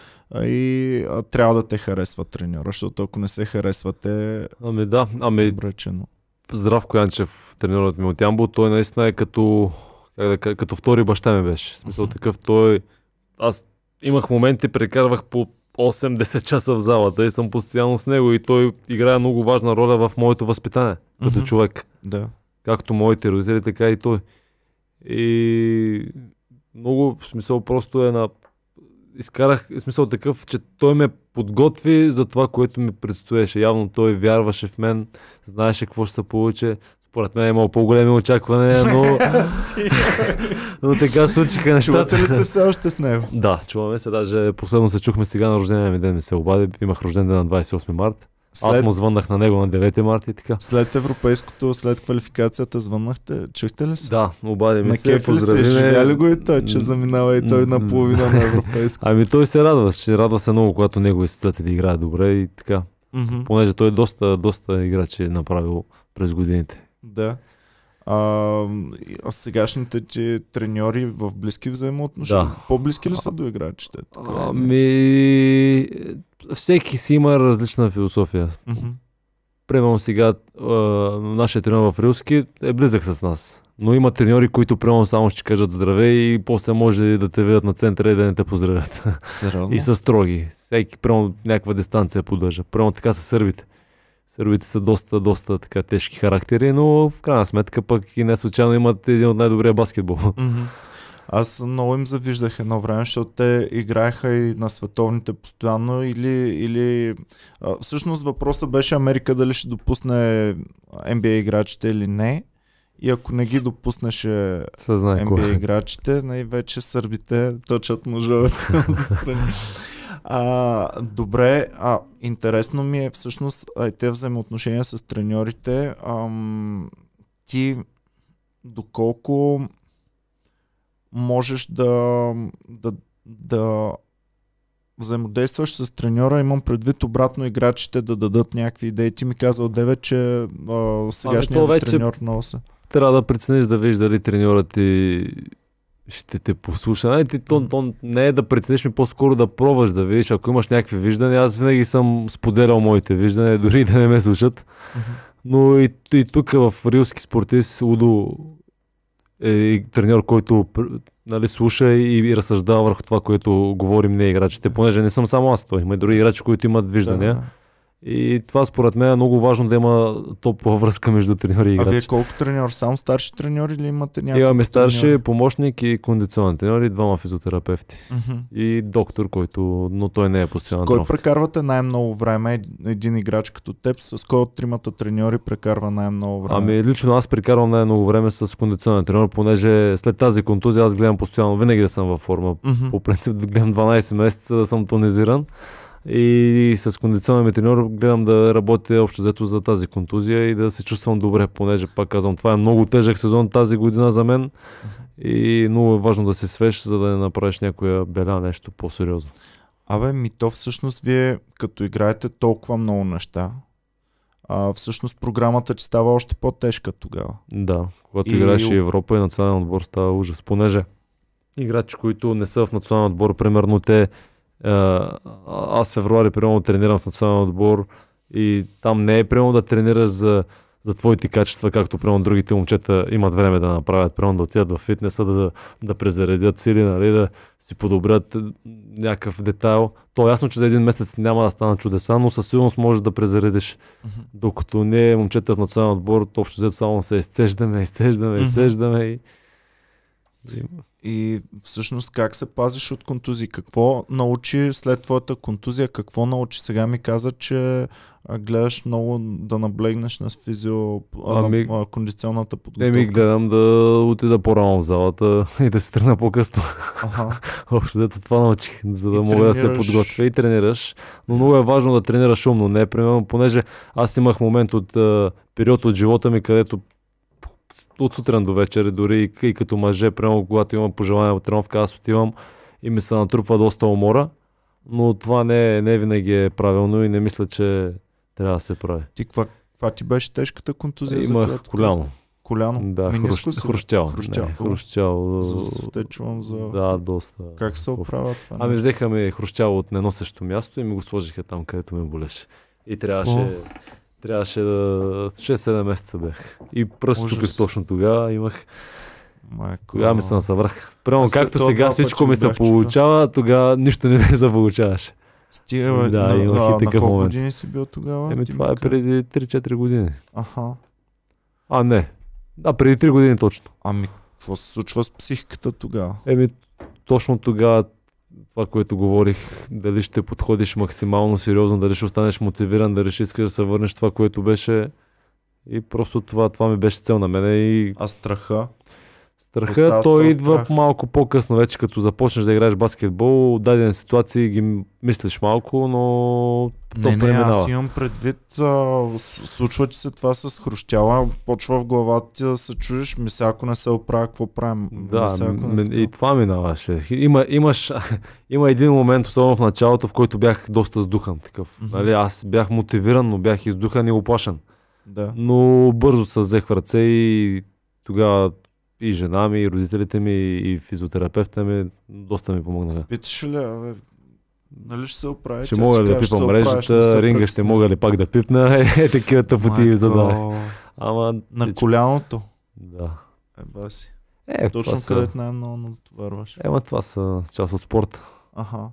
и а, трябва да те харесва треньора, защото ако не се харесвате, ами да, ами обречено. Здравко Янчев, тренерът ми е от Ямбо, той наистина е като, как като втори баща ми беше. В смисъл такъв, той... Аз имах моменти, прекарвах по 8-10 часа в залата и съм постоянно с него и той играе много важна роля в моето възпитание като mm-hmm. човек. Да. Както моите родители, така и той. И много, в смисъл, просто е на... Изкарах смисъл такъв, че той ме подготви за това, което ми предстоеше. Явно той вярваше в мен, знаеше какво ще се получи. Според мен е имало по-големи очаквания, но... но така случиха нещата. Чувате ли се все още с него? Да, чуваме се. Даже последно се чухме сега на рождения ми ден ми се обади. Имах рожден ден на 28 март. След... Аз му звъннах на него на 9 марта и така. След европейското, след квалификацията звъннахте, чухте ли се? Да, обади ми на се, е? поздрави се, ме... ли го и той, че заминава и той наполовина на европейско? Ами той се радва, ще радва се много, когато него изцелят да играе добре и така. Mm-hmm. Понеже той доста, доста играчи е направил през годините. Да. А, а сегашните ти треньори в близки взаимоотношения? Да. По-близки ли са до играчите? Е. Ами, всеки си има различна философия. Mm-hmm. Примерно сега а, нашия треньор в Рилски е близък с нас. Но има треньори, които прямо само ще кажат здраве и после може да те видят на центъра и да не те поздравят. Сериозно? и са строги. Всеки прямо някаква дистанция поддържа. Прямо така са сърбите. Сърбите са доста, доста така тежки характери, но в крайна сметка пък и не случайно имат един от най-добрия баскетбол. Mm-hmm. Аз много им завиждах едно време, защото те играеха и на световните постоянно или... или... всъщност въпросът беше Америка дали ще допусне NBA играчите или не. И ако не ги допуснеше Съзнай, NBA кой. играчите, най-вече сърбите точат ножовете страни. А, добре, а, интересно ми е всъщност а, те взаимоотношения с треньорите. Ам, ти доколко можеш да, да, да взаимодействаш с треньора, имам предвид обратно играчите да дадат някакви идеи. Ти ми казал, Деве, че а, сегашният ами треньор на се. Трябва да прецениш да видиш дали треньора ти ще те послуша. Не, ти, то, то не е да прецениш, ми по-скоро да пробваш да видиш. Ако имаш някакви виждания, аз винаги съм споделял моите виждания, дори да не ме слушат. Но и, и тук в Рилски спортист Удо е треньор, който нали, слуша и, и разсъждава върху това, което говорим ние играчите, понеже не съм само аз, той има и други играчи, които имат виждания. Да. И това според мен е много важно да има топла връзка между треньори и играчи. А вие колко треньор? Само старши треньори или имате някакви? Имаме старши треньори? помощник и кондиционен треньор и двама физиотерапевти. Uh-huh. И доктор, който, но той не е постоянно. кой прекарвате най-много време? Един играч като теб, с кой от тримата треньори прекарва най-много време? Ами лично аз прекарвам най-много време с кондиционен треньор, понеже след тази контузия аз гледам постоянно, винаги да съм във форма. Uh-huh. По принцип гледам 12 месеца да съм тонизиран и с кондиционен тренер гледам да работя общо взето за тази контузия и да се чувствам добре, понеже пак казвам, това е много тежък сезон тази година за мен и много е важно да се свеш, за да не направиш някоя беля нещо по-сериозно. Абе, ми то всъщност вие като играете толкова много неща, а, всъщност програмата ти става още по-тежка тогава. Да, когато и... играеш и Европа и национален отбор става ужас, понеже играчи, които не са в национален отбор, примерно те е, аз в февруари, примерно, тренирам с национален отбор и там не е примерно да тренираш за, за твоите качества, както примерно другите момчета имат време да направят, примерно да отидат в фитнеса, да, да презаредят сили, нали, да си подобрят някакъв детайл. То е ясно, че за един месец няма да стана чудеса, но със сигурност можеш да презаредиш. Mm-hmm. Докато ние, момчета в национален отбор, то общо взето само се изцеждаме, изцеждаме, изцеждаме и... И всъщност как се пазиш от контузии? Какво научи след твоята контузия? Какво научи? Сега ми каза, че гледаш много да наблегнеш на физио... Ами, на, кондиционната подготовка. Еми гледам да отида по-рано в залата и да се тръгна по-късно. Ага. Общо зато това научих, за да и мога тренираш... да се подготвя и тренираш. Но много е важно да тренираш умно. Не, примерно, понеже аз имах момент от период от живота ми, където от сутрин до вечер, дори и, и като мъже, прямо когато имам пожелание от тренировка, аз отивам и ми се натрупва доста умора, но това не, е, не винаги е правилно и не мисля, че трябва да се прави. Ти каква, каква ти беше тежката контузия? Имах коляно. Коляно? Е да, хрущяло. Хрущяло. Не, хрущяло. За, за Да, доста. Как се оправя това? Ами взеха ми хрущяло от неносещо място и ми го сложиха там, където ми болеше. И трябваше... О. Трябваше да... 6-7 месеца бях. И пръст чупих точно тогава. Имах... Майко... Тогава ми се насъбрах. Прямо както сега всичко ми се получава, тогава нищо не ме заполучаваше. Стига, бе, да, на, имах и такъв на колко момент. години си бил тогава? Еми, това е преди 3-4 години. Аха. А, не. Да, преди 3 години точно. Ами, какво се случва с психиката тогава? Еми, точно тогава това, което говорих, дали ще подходиш максимално сериозно, дали ще останеш мотивиран, дали ще искаш да се върнеш това, което беше. И просто това, това ми беше цел на мене. И... А страха? Страха, Остава, той идва страх. малко по-късно вече, като започнеш да играеш баскетбол, дадени ситуации ги мислиш малко, но не, не, не, аз имам предвид, а, случва ти се това с хрущяла, почва в главата ти да се чудиш, мисля, ако не се оправя, какво правим? Да, ако не... и това минаваше. Има, имаш, има един момент, особено в началото, в който бях доста сдухан такъв. Mm-hmm. Нали, аз бях мотивиран, но бях издухан и оплашен. Да. Но бързо се взех в ръце и тогава и жена ми, и родителите ми, и физиотерапевта ми доста ми помогнаха. Питаш ли, абе, нали ще се оправи? Ще мога ли да пипам мрежата, ринга ще мога ли пак да пипна, е, такива тъпоти задава. Ама... На коляното? Да. Еба си. Е, е Точно където най-много натоварваш. Ема това са част от спорта. Аха.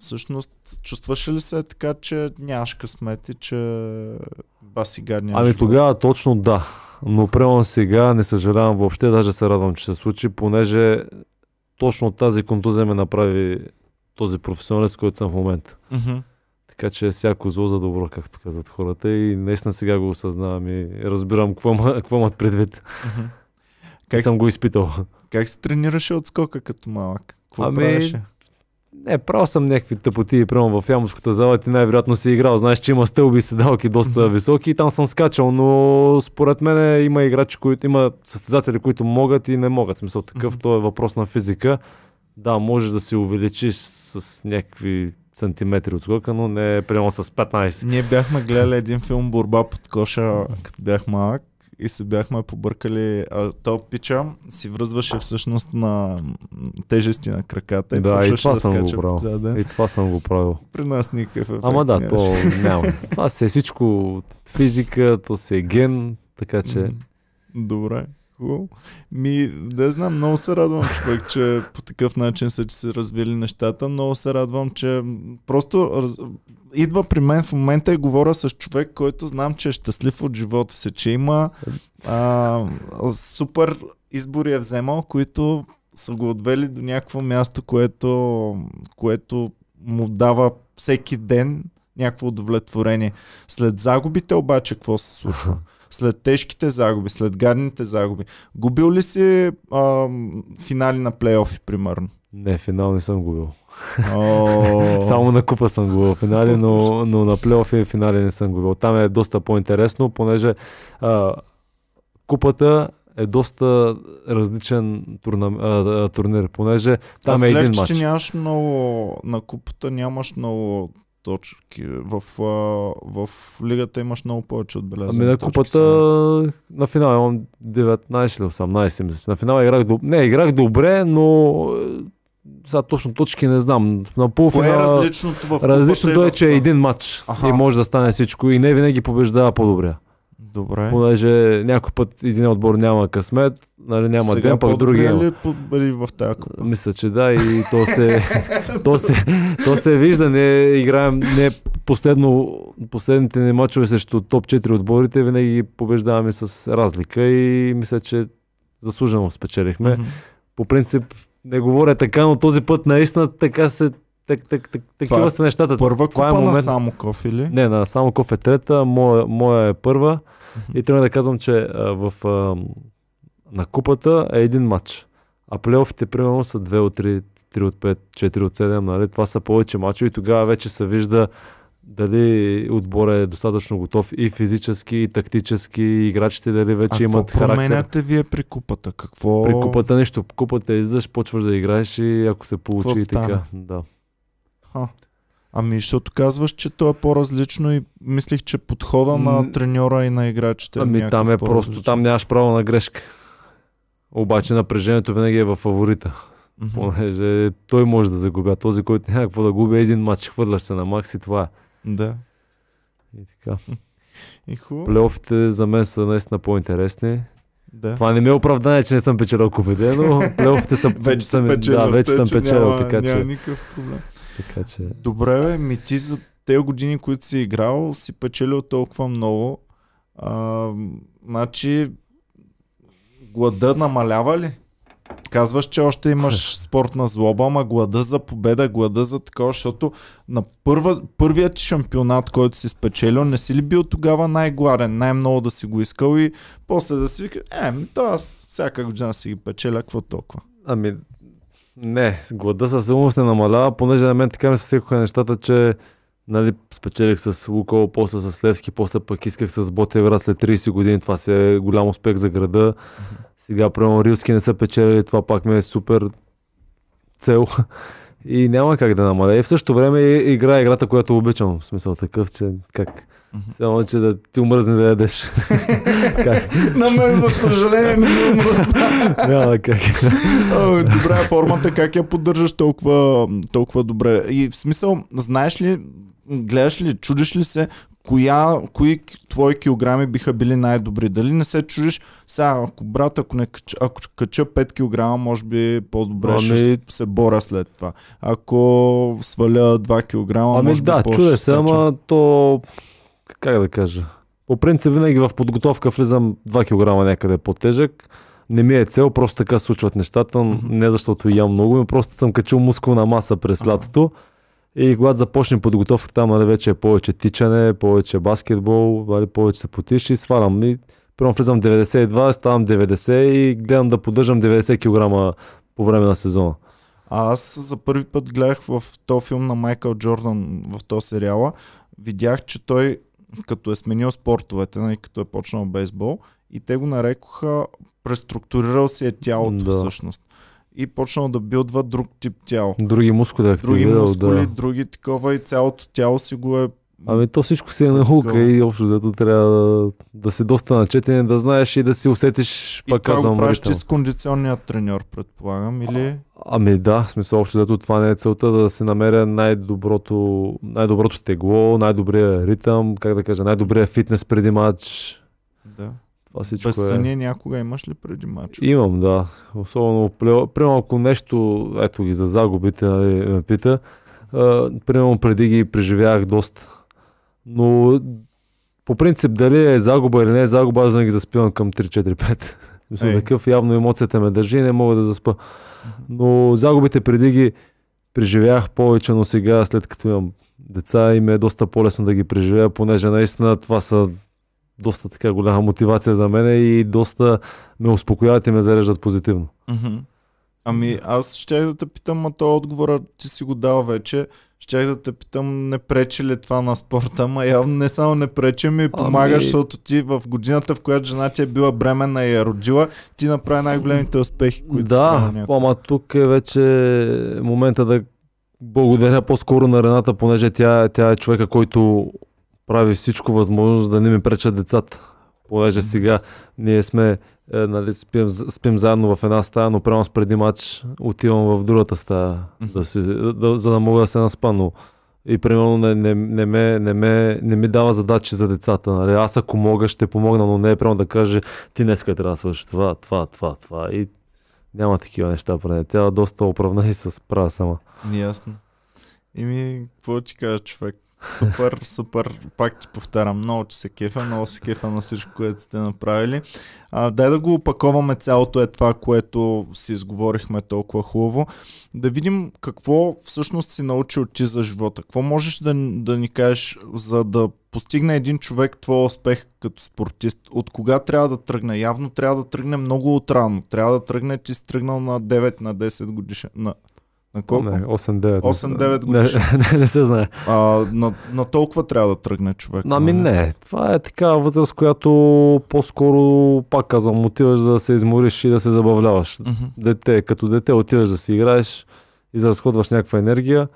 Всъщност, чувстваш ли се така, че нямаш късмет и че си гадния Ами тогава точно да. Но прямо сега не съжалявам въобще, даже се радвам, че се случи, понеже точно тази контузия ме направи този професионалист, който съм в момента. Mm-hmm. Така че е всяко зло за добро, както казват хората. И наистина сега го осъзнавам и разбирам какво, какво имат предвид. Mm-hmm. Как съм с... го изпитал. Как се тренираше от скока като малък? Какво ами, правеше? Не, правил съм някакви тъпоти, прямо в Ямовската зала ти най-вероятно си играл. Знаеш, че има стълби и седалки доста високи и там съм скачал, но според мен има играчи, които има състезатели, които могат и не могат. Смисъл такъв, то е въпрос на физика. Да, можеш да се увеличиш с някакви сантиметри от скока, но не е с 15. Ние бяхме гледали един филм Борба под коша, като бях малък и се бяхме побъркали. А, то пича си връзваше всъщност на тежести на краката и да, и това да съм го правил. И това съм го правил. При нас никакъв ефект. Ама да, няма. то няма. Това се е всичко физика, то се е ген, така че... Добре хубаво. Ми, да знам, много се радвам, човек, че по такъв начин са, че се развили нещата. Много се радвам, че просто раз... идва при мен в момента и говоря с човек, който знам, че е щастлив от живота си, че има а, супер избори е вземал, които са го отвели до някакво място, което, което му дава всеки ден някакво удовлетворение. След загубите обаче какво се случва? Uh-huh след тежките загуби, след гадните загуби. Губил ли си а, финали на плейофи, примерно? Не, финал не съм губил. Само на купа съм губил финали, но, но на плейофи финали не съм губил. Там е доста по-интересно, понеже а, купата е доста различен турна, а, турнир, понеже там Аз е един матч. че нямаш много на купата, нямаш много точки. В, а, в лигата имаш много повече отбелязани. Ами на купата на финал имам 19 или 18, мисля. На финал играх, доб... не, играх добре, но е, сега точно точки не знам. На полуфинал... Кое е различното в Различното е, в... е, че е един матч Аха. и може да стане всичко и не винаги побеждава по-добре. Добре. Понеже някой път един отбор няма късмет, нали, няма Сега ден, пък други има. Ли в тази купа? Мисля, че да и то се, то се, то се вижда. Не играем не последно, последните ни мачове срещу топ 4 отборите, винаги ги побеждаваме с разлика и мисля, че заслужено спечелихме. Mm-hmm. По принцип не говоря така, но този път наистина така се так, так, так, такива е са нещата. Първа е купа е момент... на Самоков или? Не, на Самоков е трета, моя, моя е първа. И трябва да казвам, че а, в, а, на купата е един матч. А плейофите примерно са 2 от 3, 3 от 5, 4 от 7, нали? Това са повече мачове и тогава вече се вижда дали отбора е достатъчно готов и физически, и тактически, и играчите дали вече а имат характер. А променяте вие при купата? Какво... При купата нещо. Купата е издъж, почваш да играеш и ако се получи и така. Да. Ха. Ами, защото казваш, че то е по-различно и мислих, че подхода на треньора и на играчите е ами, е там е просто, там нямаш право на грешка. Обаче напрежението винаги е във фаворита. Mm-hmm. Понеже той може да загубя. Този, който няма какво да губи, един матч хвърляш се на макс и това е. Да. И така. И хубаво. Плейофите за мен са наистина по-интересни. Да. Това не ми е оправдание, че не съм печелил купите, но плейофите са... вече съм, печелил, да, вече съм печелил, така няма че... никакъв проблем. Така че... Добре, бе, ми ти за те години, които си играл, си печелил толкова много. А, значи, глада намалява ли? Казваш, че още имаш спортна злоба, ама глада за победа, глада за такова, защото на първа, първият шампионат, който си спечелил, не си ли бил тогава най-гладен, най-много да си го искал и после да си вика, е, ми то аз всяка година си ги печеля, какво толкова? Ами не, глада със сигурност не намалява, понеже на мен така ми се стихаха нещата, че нали, спечелих с Лукол, после с Левски, после пък исках с Ботевра след 30 години. Това си е голям успех за града. Сега, примерно Рилски не са печели, това пак ми е супер цел. И няма как да намаля. И в същото време игра играта, която обичам. В смисъл такъв, че как само, че да ти умръзне да ядеш. На мен, за съжаление, не ми умръзна. Няма как. Добре, формата как я поддържаш толкова, толкова добре? И в смисъл, знаеш ли, гледаш ли, чудиш ли се, коя, кои твои килограми биха били най-добри? Дали не се чудиш, сега, ако брат, ако, не кача, ако кача 5 кг, може би по-добре ами... ще се боря след това. Ако сваля 2 кг, ами може да, би по-добре. Ами да, чудя се, ама то как да кажа, по принцип винаги в подготовка влизам 2 кг някъде по-тежък. Не ми е цел, просто така случват нещата, не защото ям много, но просто съм качил мускулна маса през лятото. И когато започнем подготовка там нали, вече е повече тичане, повече баскетбол, нали, повече се потиш и сварам. И, примерно влизам 92, ставам 90 и гледам да поддържам 90 кг по време на сезона. А аз за първи път гледах в този филм на Майкъл Джордан, в този сериала, видях, че той като е сменил спортовете, нали, като е почнал бейсбол, и те го нарекоха, преструктурирал си е тялото да. всъщност. И почнал да билдва друг тип тяло. Други мускули, други мускули, да. други такова и цялото тяло си го е Ами то всичко си е наука и общо зато трябва да, да си доста начетен, да знаеш и да си усетиш, и пак това казвам. го правиш ти с кондиционния треньор, предполагам, или? А, ами да, в смисъл общо зато това не е целта да се намеря най-доброто, най-доброто тегло, най-добрия ритъм, как да кажа, най-добрия фитнес преди матч. Да. Това всичко Безсъние е... някога имаш ли преди матч? Имам, да. Особено, примерно ако нещо, ето ги за загубите, нали, ме пита, Uh, примерно преди ги преживявах доста но по принцип дали е загуба или не е загуба, аз ги заспивам към 3-4-5. Мисля, такъв явно емоцията ме държи и не мога да заспа. Но загубите преди ги преживях повече, но сега след като имам деца и ме е доста по-лесно да ги преживея, понеже наистина това са доста така голяма мотивация за мене и доста ме успокояват и ме зареждат позитивно. Ами аз ще да те питам, а то отговора ти си го дал вече. Щях да те питам, не пречи ли това на спорта, ма явно не само не пречи, ми ами... помагаш, защото ти в годината, в която жена ти е била бременна и е родила, ти направи най-големите успехи, които Да, ама тук е вече момента да благодаря по-скоро на Рената, понеже тя, тя е човека, който прави всичко възможно, за да не ми пречат децата. Понеже сега ние сме е, нали, спим, спим заедно в една стая, но прямо преди матч отивам в другата стая, да си, да, за да мога да се наспа, но и примерно не, не, не, ме, не, ме, не ми дава задачи за децата. Нали? Аз ако мога, ще помогна, но не е прямо да каже ти днеска трябва да свършиш това, това, това, това. И няма такива неща поне. Тя доста оправна и се справя сама. Ами, ясно. Ими, какво ти кажа човек? Супер, супер. Пак ти повтарям, много че се кефа, много се кефа на всичко, което сте направили. А, дай да го опаковаме цялото е това, което си изговорихме толкова хубаво. Да видим какво всъщност си научил ти за живота. Какво можеш да, да ни кажеш, за да постигне един човек твой успех като спортист? От кога трябва да тръгне? Явно трябва да тръгне много отрано. Трябва да тръгне, ти си тръгнал на 9, на 10 годишен, на на колко? 8-9. 8-9 години. Не, не, не се знае. А, на, на толкова трябва да тръгне човек. Ами не, това е така възраст, която по-скоро, пак казвам, отиваш за да се измориш и да се забавляваш. Mm-hmm. Дете, като дете отиваш да си играеш и да разходваш някаква енергия.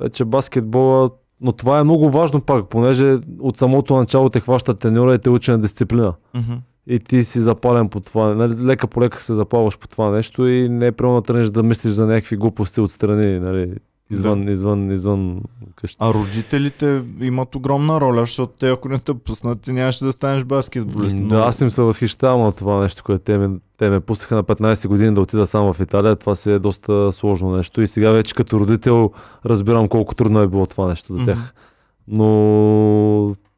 Вече баскетбола, но това е много важно пак, понеже от самото начало те хваща тенюра и те учи на дисциплина. Mm-hmm и ти си запален по това. Нали, лека по лека се запалваш по това нещо и не е правилно да тръгнеш да мислиш за някакви глупости отстрани, нали, извън, да. извън, извън къща. А родителите имат огромна роля, защото те ако не те пуснат, ти нямаше да станеш баскетболист. Но... Да, аз им се възхищавам на това нещо, което те ме, те ме пуснаха на 15 години да отида само в Италия. Това си е доста сложно нещо и сега вече като родител разбирам колко трудно е било това нещо за тях. Mm-hmm. Но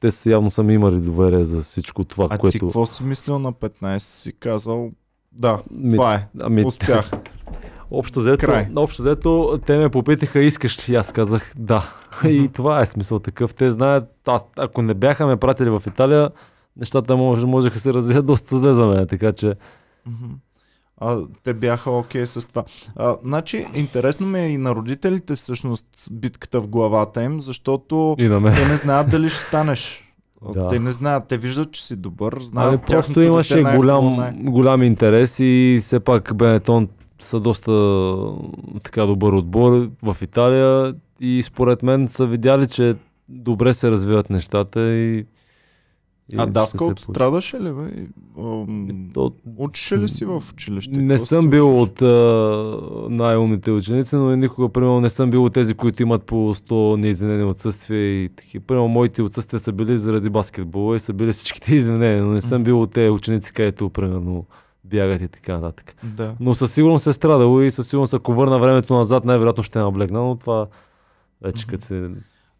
те са, явно са ми имали доверие за всичко това, а което... А ти какво си мислил на 15? Си казал, да, ми, това е, ами... успях. Общо взето, Край. общо взето, те ме попитаха, искаш ли? Аз казах да. И това е смисъл такъв. Те знаят, аз, ако не бяха ме пратили в Италия, нещата можеха се развият доста зле за мен. Така че а, те бяха окей okay с това. А, значи, интересно ми е и на родителите всъщност битката в главата им, защото те не знаят дали ще станеш. Да. Те не знаят, те виждат, че си добър. Знаят, Абе, просто имаше най- голям, голям интерес и все пак Бенетон са доста така добър отбор в Италия и според мен са видяли, че добре се развиват нещата и и а Даскал страдаше ли? Бе? То... Учеше ли си в училище? Не Това съм бил от а, най-умните ученици, но и никога, примерно, не съм бил от тези, които имат по 100 неизвинени отсъствия и такива. Примерно, моите отсъствия са били заради баскетбола и са били всичките извинени, но не съм бил от тези ученици, където, примерно, бягат и така нататък. Да. Но със сигурност е страдало и със сигурност, ако върна времето назад, най-вероятно ще наблегна, но това вече mm-hmm. като се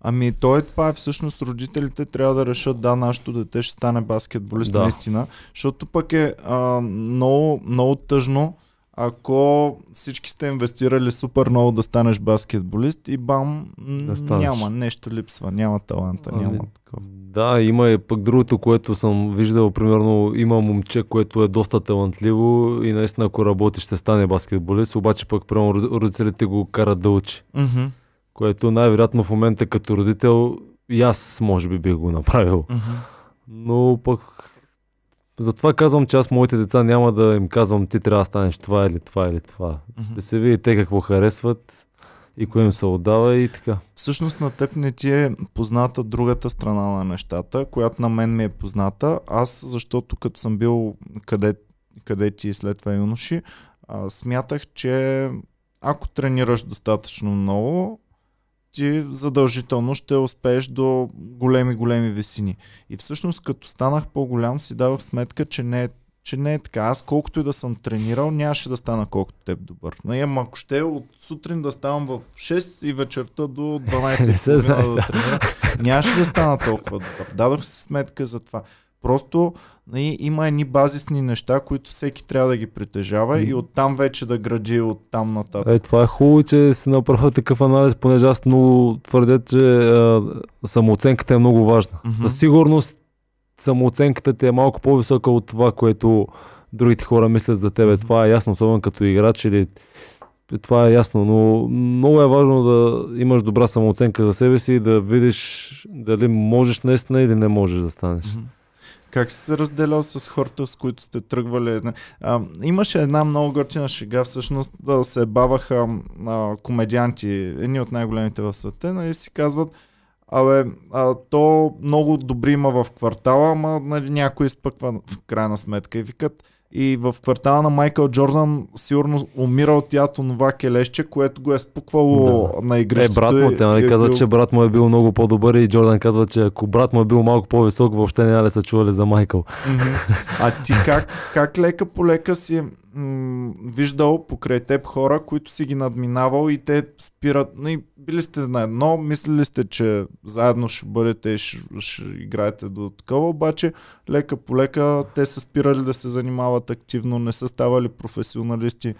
Ами той е това е всъщност родителите трябва да решат да нашето дете ще стане баскетболист да. наистина, защото пък е а, много, много тъжно ако всички сте инвестирали супер много да станеш баскетболист и бам, да няма, нещо липсва, няма таланта, а, ами, няма такова. Да, има и пък другото, което съм виждал, примерно има момче, което е доста талантливо и наистина ако работи ще стане баскетболист, обаче пък примерно родителите го карат да учи. Mm-hmm което най-вероятно в момента като родител и аз може би бих го направил. Но пък затова казвам, че аз моите деца няма да им казвам ти трябва да станеш това или това или това. Да се види те какво харесват и кое им се отдава и така. Всъщност на теб не ти е позната другата страна на нещата, която на мен ми е позната. Аз, защото като съм бил къде, къде ти след това юноши, а, смятах, че ако тренираш достатъчно много, ти задължително ще успееш до големи, големи висини. И всъщност като станах по-голям си дадох сметка, че не е че не е така. Аз колкото и да съм тренирал, нямаше да стана колкото теб добър. Но нали, я, ако ще, е от сутрин да ставам в 6 и вечерта до 12 и да тренирам, нямаше да стана толкова добър. Дадох си сметка за това. Просто и, нали, има едни базисни неща, които всеки трябва да ги притежава и оттам вече да гради от там нататък. Е, това е хубаво, че си направя такъв анализ, понеже аз много твърдя, че е, самооценката е много важна. Mm-hmm. Със сигурност самооценката ти е малко по-висока от това, което другите хора мислят за тебе. Mm-hmm. Това е ясно, особено като играч или това е ясно, но много е важно да имаш добра самооценка за себе си и да видиш дали можеш наистина или не можеш да станеш. Mm-hmm. Как си се разделял с хората, с които сте тръгвали? А, имаше една много горчина шега, всъщност да се баваха а, комедианти, едни от най-големите в света, нали си казват, Абе, а, то много добри има в квартала, ама нали, някой изпъква в крайна сметка и викат, и в квартала на Майкъл Джордан сигурно умира от тято това келеще, което го е спуквало да. на игрището. Е, брат му, тя нали е каза, бил... че брат му е бил много по-добър и Джордан казва, че ако брат му е бил малко по-висок, въобще няма са чували за Майкъл. А ти как, как лека по лека си м- виждал покрай теб хора, които си ги надминавал и те спират. Не, нали, били сте на едно, мислили сте, че заедно ще бъдете, ще, ще играете до такова, обаче лека по лека те са спирали да се занимават активно, не са ставали професионалисти.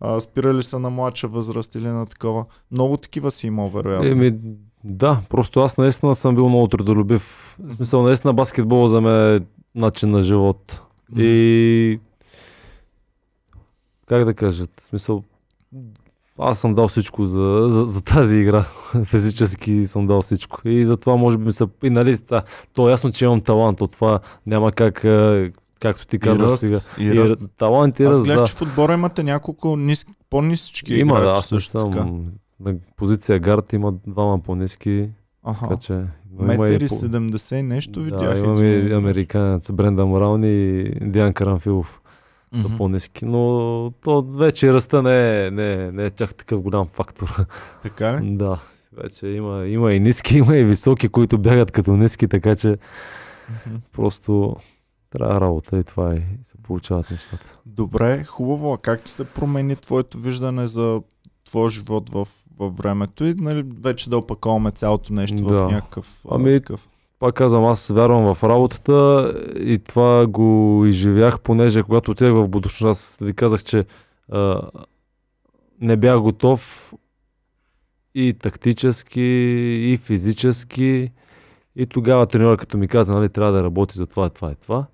А, спирали са на младша възраст или на такова. Много такива си имал, вероятно. Еми, да, просто аз наистина съм бил много трудолюбив. В смисъл, наистина баскетбол за мен е начин на живот. И как да кажат, в смисъл, аз съм дал всичко за, за, за тази игра. Физически съм дал всичко. И затова може би са... И нали, та, то е ясно, че имам талант. От това няма как е, както ти казваш раз, сега. И, и ръст. талант и раз, Аз гледах, да. че в отбора имате няколко нис... по-нисички Има, играчи, да, аз също съм на позиция гард, има двама по-ниски. Ага. че, Метери и... 70 нещо видях. Да, имаме и американец, Бренда Морални и Диан Карамфилов mm-hmm. по-низки, но то вече ръста не е, не, е, не е чак такъв голям фактор. Така ли? да, вече има, има и ниски, има и високи, които бягат като ниски, така че mm-hmm. просто трябва работа и това и се получават нещата. Добре, хубаво. А как ти се промени твоето виждане за твоя живот в, във времето и нали, вече да опаковаме цялото нещо да. в някакъв... Ами, такъв... Пак казвам, аз вярвам в работата и това го изживях, понеже когато отидах в будущност, аз ви казах, че а, не бях готов и тактически, и физически. И тогава като ми каза, нали, трябва да работи за това, това и това.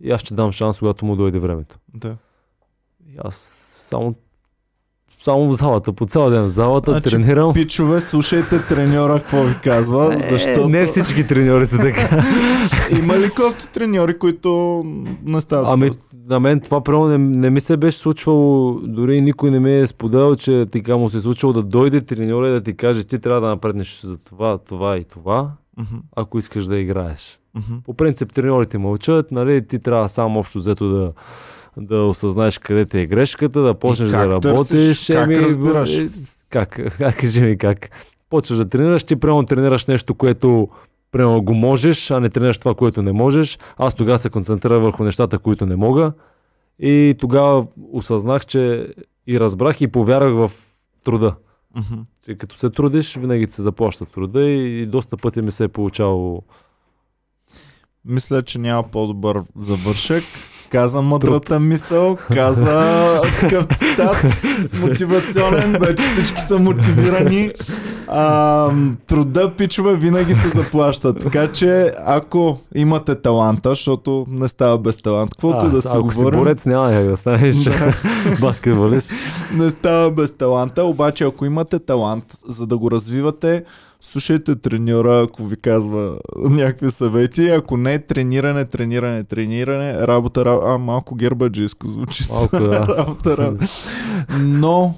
И аз ще дам шанс, когато му дойде времето. Да. И аз само само в залата, по цял ден в залата значи, тренирам. Пичове, слушайте треньора какво ви казва, е, защото... Не всички треньори са така. Има ли кофти треньори, които не стават? Ами, просто? на мен това право не, не ми се беше случвало, дори никой не ми е споделял, че така му се е случвало да дойде треньора и да ти каже, ти трябва да напреднеш за това, това и това, mm-hmm. ако искаш да играеш. Mm-hmm. По принцип треньорите мълчат, нали, ти трябва само общо взето да да осъзнаеш къде ти е грешката, да почнеш да работиш. Търсиш, как ами, разбираш? Е, как? Как, кажи ми как? Почваш да тренираш, ти прямо тренираш нещо, което прямо го можеш, а не тренираш това, което не можеш. Аз тогава се концентрирах върху нещата, които не мога. И тогава осъзнах, че и разбрах и повярвах в труда. Mm-hmm. като се трудиш, винаги се заплаща труда и, и доста пъти ми се е получавало. Мисля, че няма по-добър завършък каза мъдрата мисъл, каза такъв цитат, мотивационен, вече всички са мотивирани. А, труда пичове винаги се заплаща. Така че, ако имате таланта, защото не става без талант, каквото а, да се говорим... Ако си борец, няма да станеш да. баскетболист. не става без таланта, обаче ако имате талант, за да го развивате, слушайте треньора, ако ви казва някакви съвети. Ако не, трениране, трениране, трениране, работа, работа. А, малко гербаджийско звучи. Малко, да. работа, работа. Но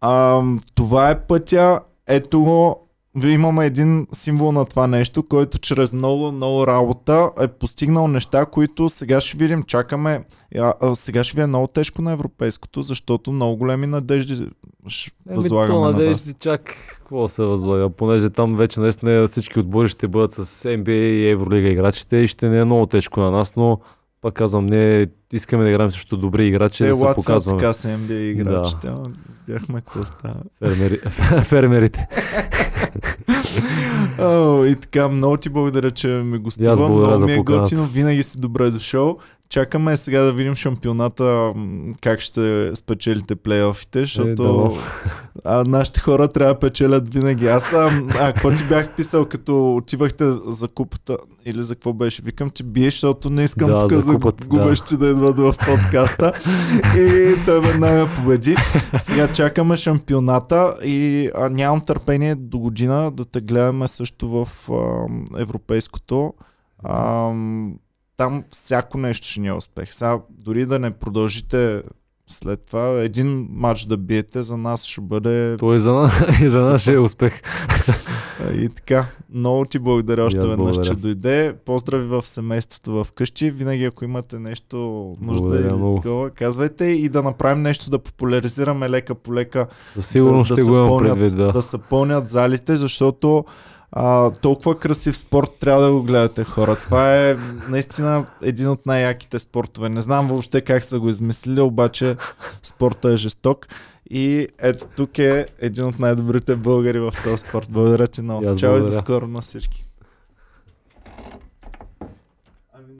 а, това е пътя. Ето го имаме един символ на това нещо, който чрез много, много работа е постигнал неща, които сега ще видим, чакаме. А, а, сега ще ви е много тежко на европейското, защото много големи надежди Възлагаме Еми, то надежди, чак какво се възлага, понеже там вече наистина всички отбори ще бъдат с NBA и Евролига играчите и ще не е много тежко на нас, но пак казвам, не искаме да играем също добри играчи, Те, да се показваме. така са NBA играчите, да. бяхме какво става. Фермери, фермерите. О, и така, много ти благодаря, че ме гостува. Много ми е готино, винаги си добре дошъл. Чакаме сега да видим шампионата как ще спечелите плейофите, е, защото е, а, нашите хора трябва да печелят винаги. Аз съм, а какво ти бях писал, като отивахте за купата или за какво беше? Викам ти биеш, защото не искам да, тук за, купата, губещи да. да идват в подкаста. и той веднага победи. Сега чакаме шампионата и а, нямам търпение до година да те гледаме също в а, европейското. А, там всяко нещо ще ни е успех. Сега, дори да не продължите след това, един матч да биете, за нас ще бъде... То и за нас, и за нас ще е успех. И така, много ти благодаря още веднъж, благодаря. че дойде. Поздрави в семейството в къщи. Винаги, ако имате нещо нужда благодаря, или много. такова, казвайте и да направим нещо да популяризираме лека по лека. Да, сигурно да, ще да го имам пълнят, предвид, да. да се пълнят залите, защото а, толкова красив спорт трябва да го гледате хора. Това е наистина един от най-яките спортове. Не знам въобще как са го измислили, обаче спорта е жесток. И ето тук е един от най-добрите българи в този спорт. Благодаря ти много. Чао и до скоро на всички.